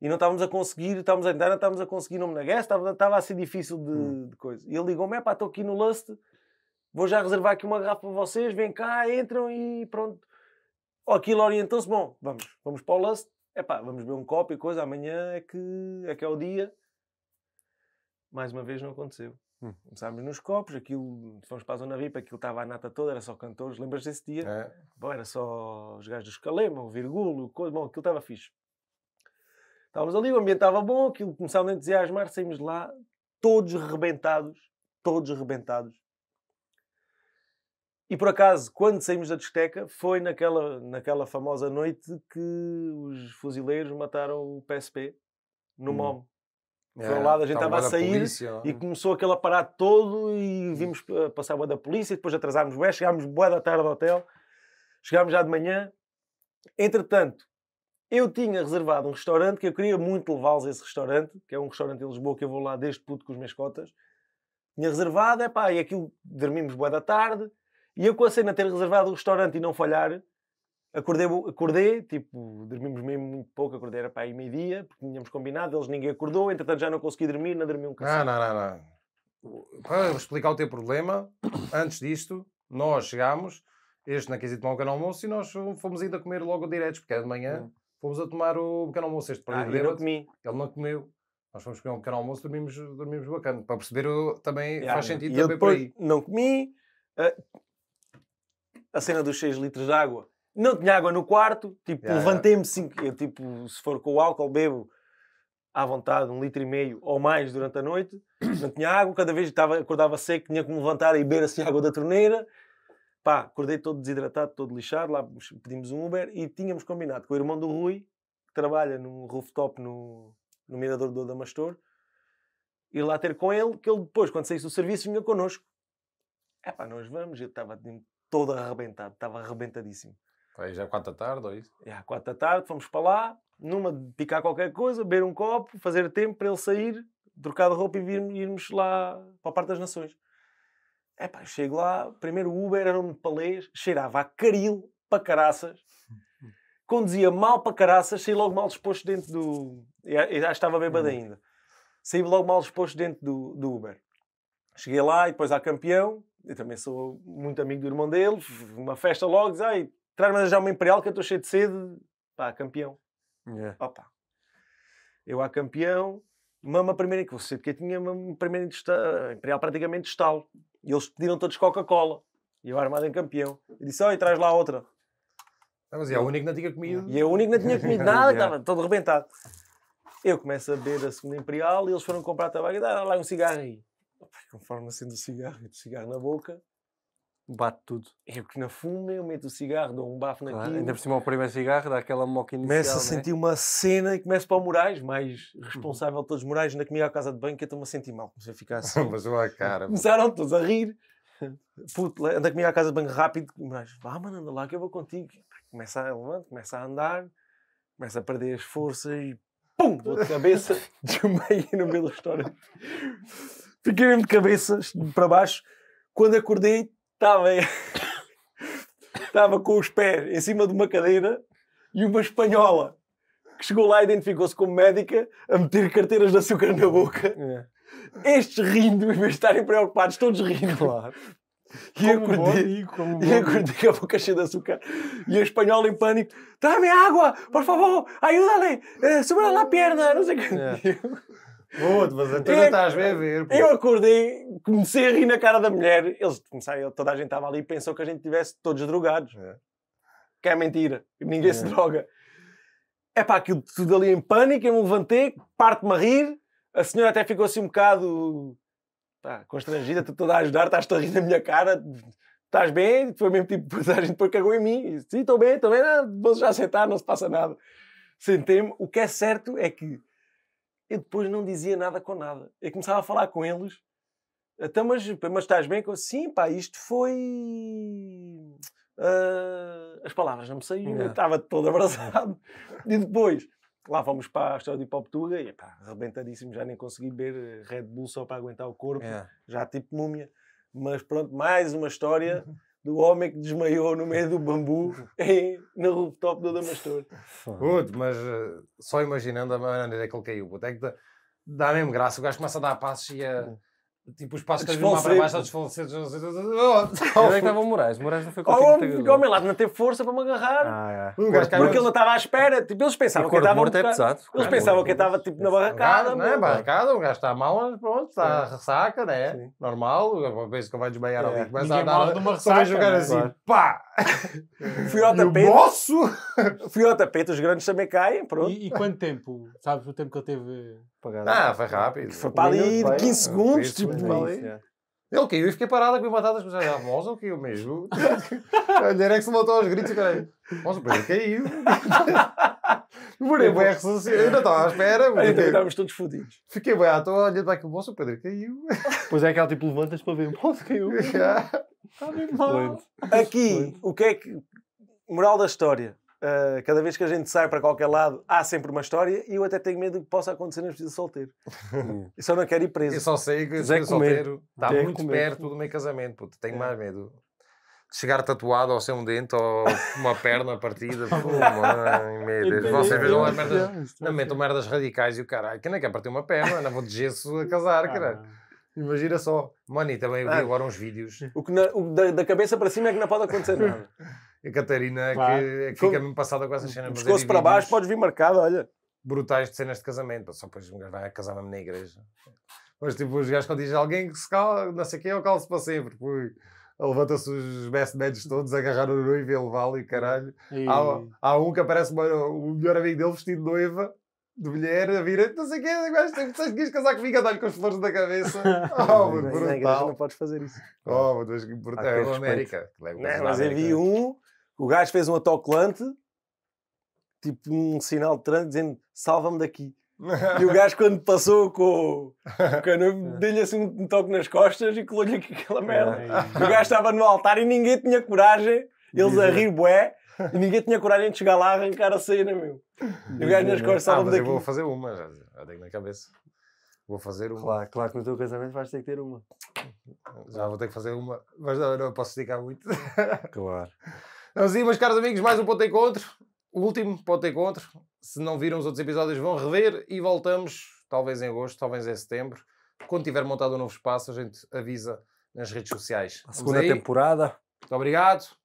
E não estávamos a conseguir, estávamos a entrar, não estávamos a conseguir nome na guest, estava, estava a ser difícil de, hum. de coisa. E ele ligou-me, é pá, estou aqui no Lust, vou já reservar aqui uma garrafa para vocês, vêm cá, entram e pronto. Aquilo orientou-se, bom, vamos, vamos para o lance, epá, vamos beber um copo e coisa, amanhã é que é, que é o dia. Mais uma vez não aconteceu. Hum. Começámos nos copos, aquilo, fomos para a Zona VIP, aquilo estava a nata toda, era só cantores, lembras desse dia? É. Bom, era só os gajos do Escalema, o Virgulo, coisa, bom, aquilo estava fixe. Estávamos ali, o ambiente estava bom, aquilo começámos a entusiasmar, saímos lá, todos rebentados, todos rebentados. E por acaso, quando saímos da discoteca, foi naquela, naquela famosa noite que os fuzileiros mataram o PSP no hum. MOM. Foi é, lá, a gente estava a sair polícia, e né? começou aquele aparato todo e vimos passar a boa da polícia, depois atrasámos o chegámos boa da tarde ao hotel, chegámos já de manhã. Entretanto, eu tinha reservado um restaurante que eu queria muito levá-los a esse restaurante, que é um restaurante em Lisboa que eu vou lá desde puto com os meus cotas. Tinha reservado, é pá, e aquilo dormimos boa da tarde, e eu com a cena ter reservado o restaurante e não falhar, acordei, acordei tipo, dormimos mesmo muito pouco, acordei era para aí meio-dia, porque tínhamos combinado, eles ninguém acordou, entretanto já não consegui dormir, não dormi um cacete. Não, não, não, não. Para explicar o teu problema, antes disto, nós chegámos, este não quis ir tomar um pequeno almoço e nós fomos ainda comer logo diretos, porque é de manhã, hum. fomos a tomar o pequeno almoço, este para ah, ele não comi. Ele não comeu. Nós fomos comer um pequeno almoço, dormimos, dormimos bacana. Para perceber, também yeah, faz sentido também por aí. Não comi, Uh, a cena dos 6 litros de água. Não tinha água no quarto, tipo, yeah, levantei-me 5. Eu, tipo, se for com o álcool, bebo à vontade, um litro e meio ou mais durante a noite. Não tinha água, cada vez estava, acordava seco, tinha que me levantar e beber assim água da torneira. Pá, acordei todo desidratado, todo lixado. Lá pedimos um Uber e tínhamos combinado com o irmão do Rui, que trabalha no rooftop no, no Mirador do Adamastor, ir lá ter com ele, que ele depois, quando saísse do serviço, vinha connosco. É pá, nós vamos. Eu estava todo arrebentado, estava arrebentadíssimo. foi já quatro da tarde, ou é isso? Já, quatro da tarde, fomos para lá, numa de picar qualquer coisa, beber um copo, fazer tempo para ele sair, trocar de roupa e vir, irmos lá para a parte das nações. É pá, chego lá, primeiro o Uber era um palês, cheirava a caril para caraças, conduzia mal para caraças, saí logo mal disposto dentro do. Eu já estava bêbado uhum. ainda. Saí logo mal disposto dentro do, do Uber. Cheguei lá e depois à campeão, eu também sou muito amigo do irmão dele, uma festa logo, diz, ai, traz-me já uma Imperial que eu estou cheio de sede, pá, campeão. Yeah. É. Oh, Opa. Eu a campeão, mama primeira, que você que eu tinha uma primeira Imperial praticamente de estalo. E eles pediram todos Coca-Cola. E eu armado em campeão. E disse, olha, traz lá outra. Ah, mas é o único que não tinha comido. E é o único que não tinha comido nada, que estava todo arrebentado. Eu começo a beber a segunda Imperial e eles foram comprar tabaco e dar lá um cigarro aí conforme acendo o cigarro e o cigarro na boca, bate tudo. É porque na fumo eu meto o cigarro, dou um bafo naquilo. Claro, ainda por cima o primeiro cigarro, dá aquela moca inicial. Começo a é? sentir uma cena e começo para o Moraes, mais uhum. responsável de todos os Moraes, na comigo à casa de banho, que eu estou-me a sentir mal. Comecei a ficar assim. Mas a cara. Começaram todos a rir. Puto, anda comigo à casa de banho rápido. O Moraes, vá, mano, anda lá que eu vou contigo. Começa a levantar, começa a andar, começa a perder as forças e pum, dou de cabeça, desmaio no meio da história. Fiquei mesmo de cabeças para baixo. Quando acordei, estava, estava com os pés em cima de uma cadeira e uma espanhola que chegou lá e identificou-se como médica a meter carteiras de açúcar na boca. É. Estes rindo, em vez de estarem preocupados, todos rindo. Claro. E como acordei, bom, e acordei com a boca cheia de açúcar. E a espanhola em pânico: dá-me água, por favor, ajuda-lhe, uh, eh, segura lá a perna, não sei o que. É. Puto, mas tu não estás bem a ver. Eu acordei, comecei a rir na cara da mulher. Eles começaram, toda a gente estava ali e pensou que a gente estivesse todos drogados. É. Que é mentira, ninguém é. se droga. É pá, aquilo tudo ali em pânico, eu me levantei, parte-me a rir. A senhora até ficou assim um bocado pá, constrangida, estou toda a ajudar, estás-te a rir na minha cara. Estás bem? Foi mesmo tipo, a gente depois cagou em mim. Sim, estou bem, estou bem, vou já sentar, não se passa nada. Sentei-me. O que é certo é que eu depois não dizia nada com nada. Eu começava a falar com eles. até então, mas, mas estás bem? Eu, Sim, pá, isto foi. Uh, as palavras não me saíam, não. eu estava todo abraçado. e depois, lá fomos para a história de Pop Tuga e pá, arrebentadíssimo, já nem consegui beber Red Bull só para aguentar o corpo, já tipo múmia. Mas pronto, mais uma história. Uhum. do homem que desmaiou no meio do bambu em, na rooftop do Damastor. Puto, mas eh, só imaginando a maneira que ele caiu, puto, é que dá, dá mesmo graça. O gajo começa a dar passos e a. Tipo, os passos que vão para baixo, a desfalecer. Onde é que estava o Moraes? O Moraes não foi contigo. O homem lá não teve força para me agarrar. Ah, é. Porque ele não estava à espera. Tipo, eles pensavam que estava... É pesado. Eles pensavam que estava tipo, na barracada. Não né, é barracada, o gajo está mal, mas pronto, está ressaca, né? Normal, vez que vai desmaiar ali. É. Começa a uma ressaca vai jogar né? assim, pá! Fui ao tapete. Fui ao tapete, os grandes também caem, pronto. E quanto tempo? Sabes o tempo que ele teve apagada. Ah, foi rápido. Foi para ali de 15 segundos, tipo. É. Ele caiu e fiquei parada com a batata, mas já, Monza caiu mesmo. A mulher é que se matou aos gritos, caralho. Monza, depois caiu. Demorei é bem a ressociar. Eu não estava à espera. Mas estávamos todos fodidos. Fiquei bem à toa, olhando para o Monza, o Pedro caiu. Pois é, aquela tipo, levantas para ver, o Monza caiu. Está bem mal. Aqui, o que é que... Moral da história. Uh, cada vez que a gente sai para qualquer lado, há sempre uma história e eu até tenho medo que possa acontecer na vida solteiro. Eu só não quero ir preso. Eu só sei que a solteiro está muito comer. perto do meu casamento, puto. Tenho é. mais medo. De chegar tatuado ou ser um dente ou uma perna partida. É? Vocês vejam lá merdas. Não metam merdas radicais e o caralho. que é quer é partir uma perna? Não vou de gesso a casar, ah. caralho. Imagina só. Mano, e também vi ah. agora uns vídeos. O que na, o da, da cabeça para cima é que não pode acontecer nada. a Catarina claro. que, que fica mesmo passada com essas cenas. Pescoço é para baixo, podes vir marcado, olha. Brutais de cenas de casamento. Só depois um gajo vai casar mesmo na igreja. Mas tipo, os gajos quando dizem alguém que se cala, não sei quem, eu calo-se para sempre. Porque levanta-se os best médios todos, agarrar o noivo e levá-lo e caralho. E... Há, há, um que aparece o melhor amigo dele vestido de noiva, de mulher, a vir, não sei o quê, mas tu quis casar comigo, dar lhe com as flores da cabeça. Oh, muito brutal. Na igreja não podes fazer isso. Oh, mas brutais É uma América. Não, mas havia um o gajo fez um autocolante, tipo um sinal de trânsito, dizendo salva-me daqui. e o gajo, quando passou com o cano, deu-lhe assim um toque nas costas e colou-lhe aquela é, merda. E é o gajo estava no altar e ninguém tinha coragem, eles a rir bué, e ninguém tinha coragem de chegar lá a arrancar a cena, meu. E o gajo nas costas ah, salva-me ah, daqui. Eu vou fazer uma, já, já tenho na cabeça. Vou fazer uma. Claro, claro que no teu casamento vais ter que ter uma. Já vou ter que fazer uma, mas não, não posso esticar muito. Claro. Então assim, meus caros amigos, mais um ponto de encontro. O último ponto de encontro. Se não viram os outros episódios, vão rever e voltamos, talvez em agosto, talvez em setembro. Quando tiver montado um novo espaço, a gente avisa nas redes sociais. A segunda temporada. Muito obrigado.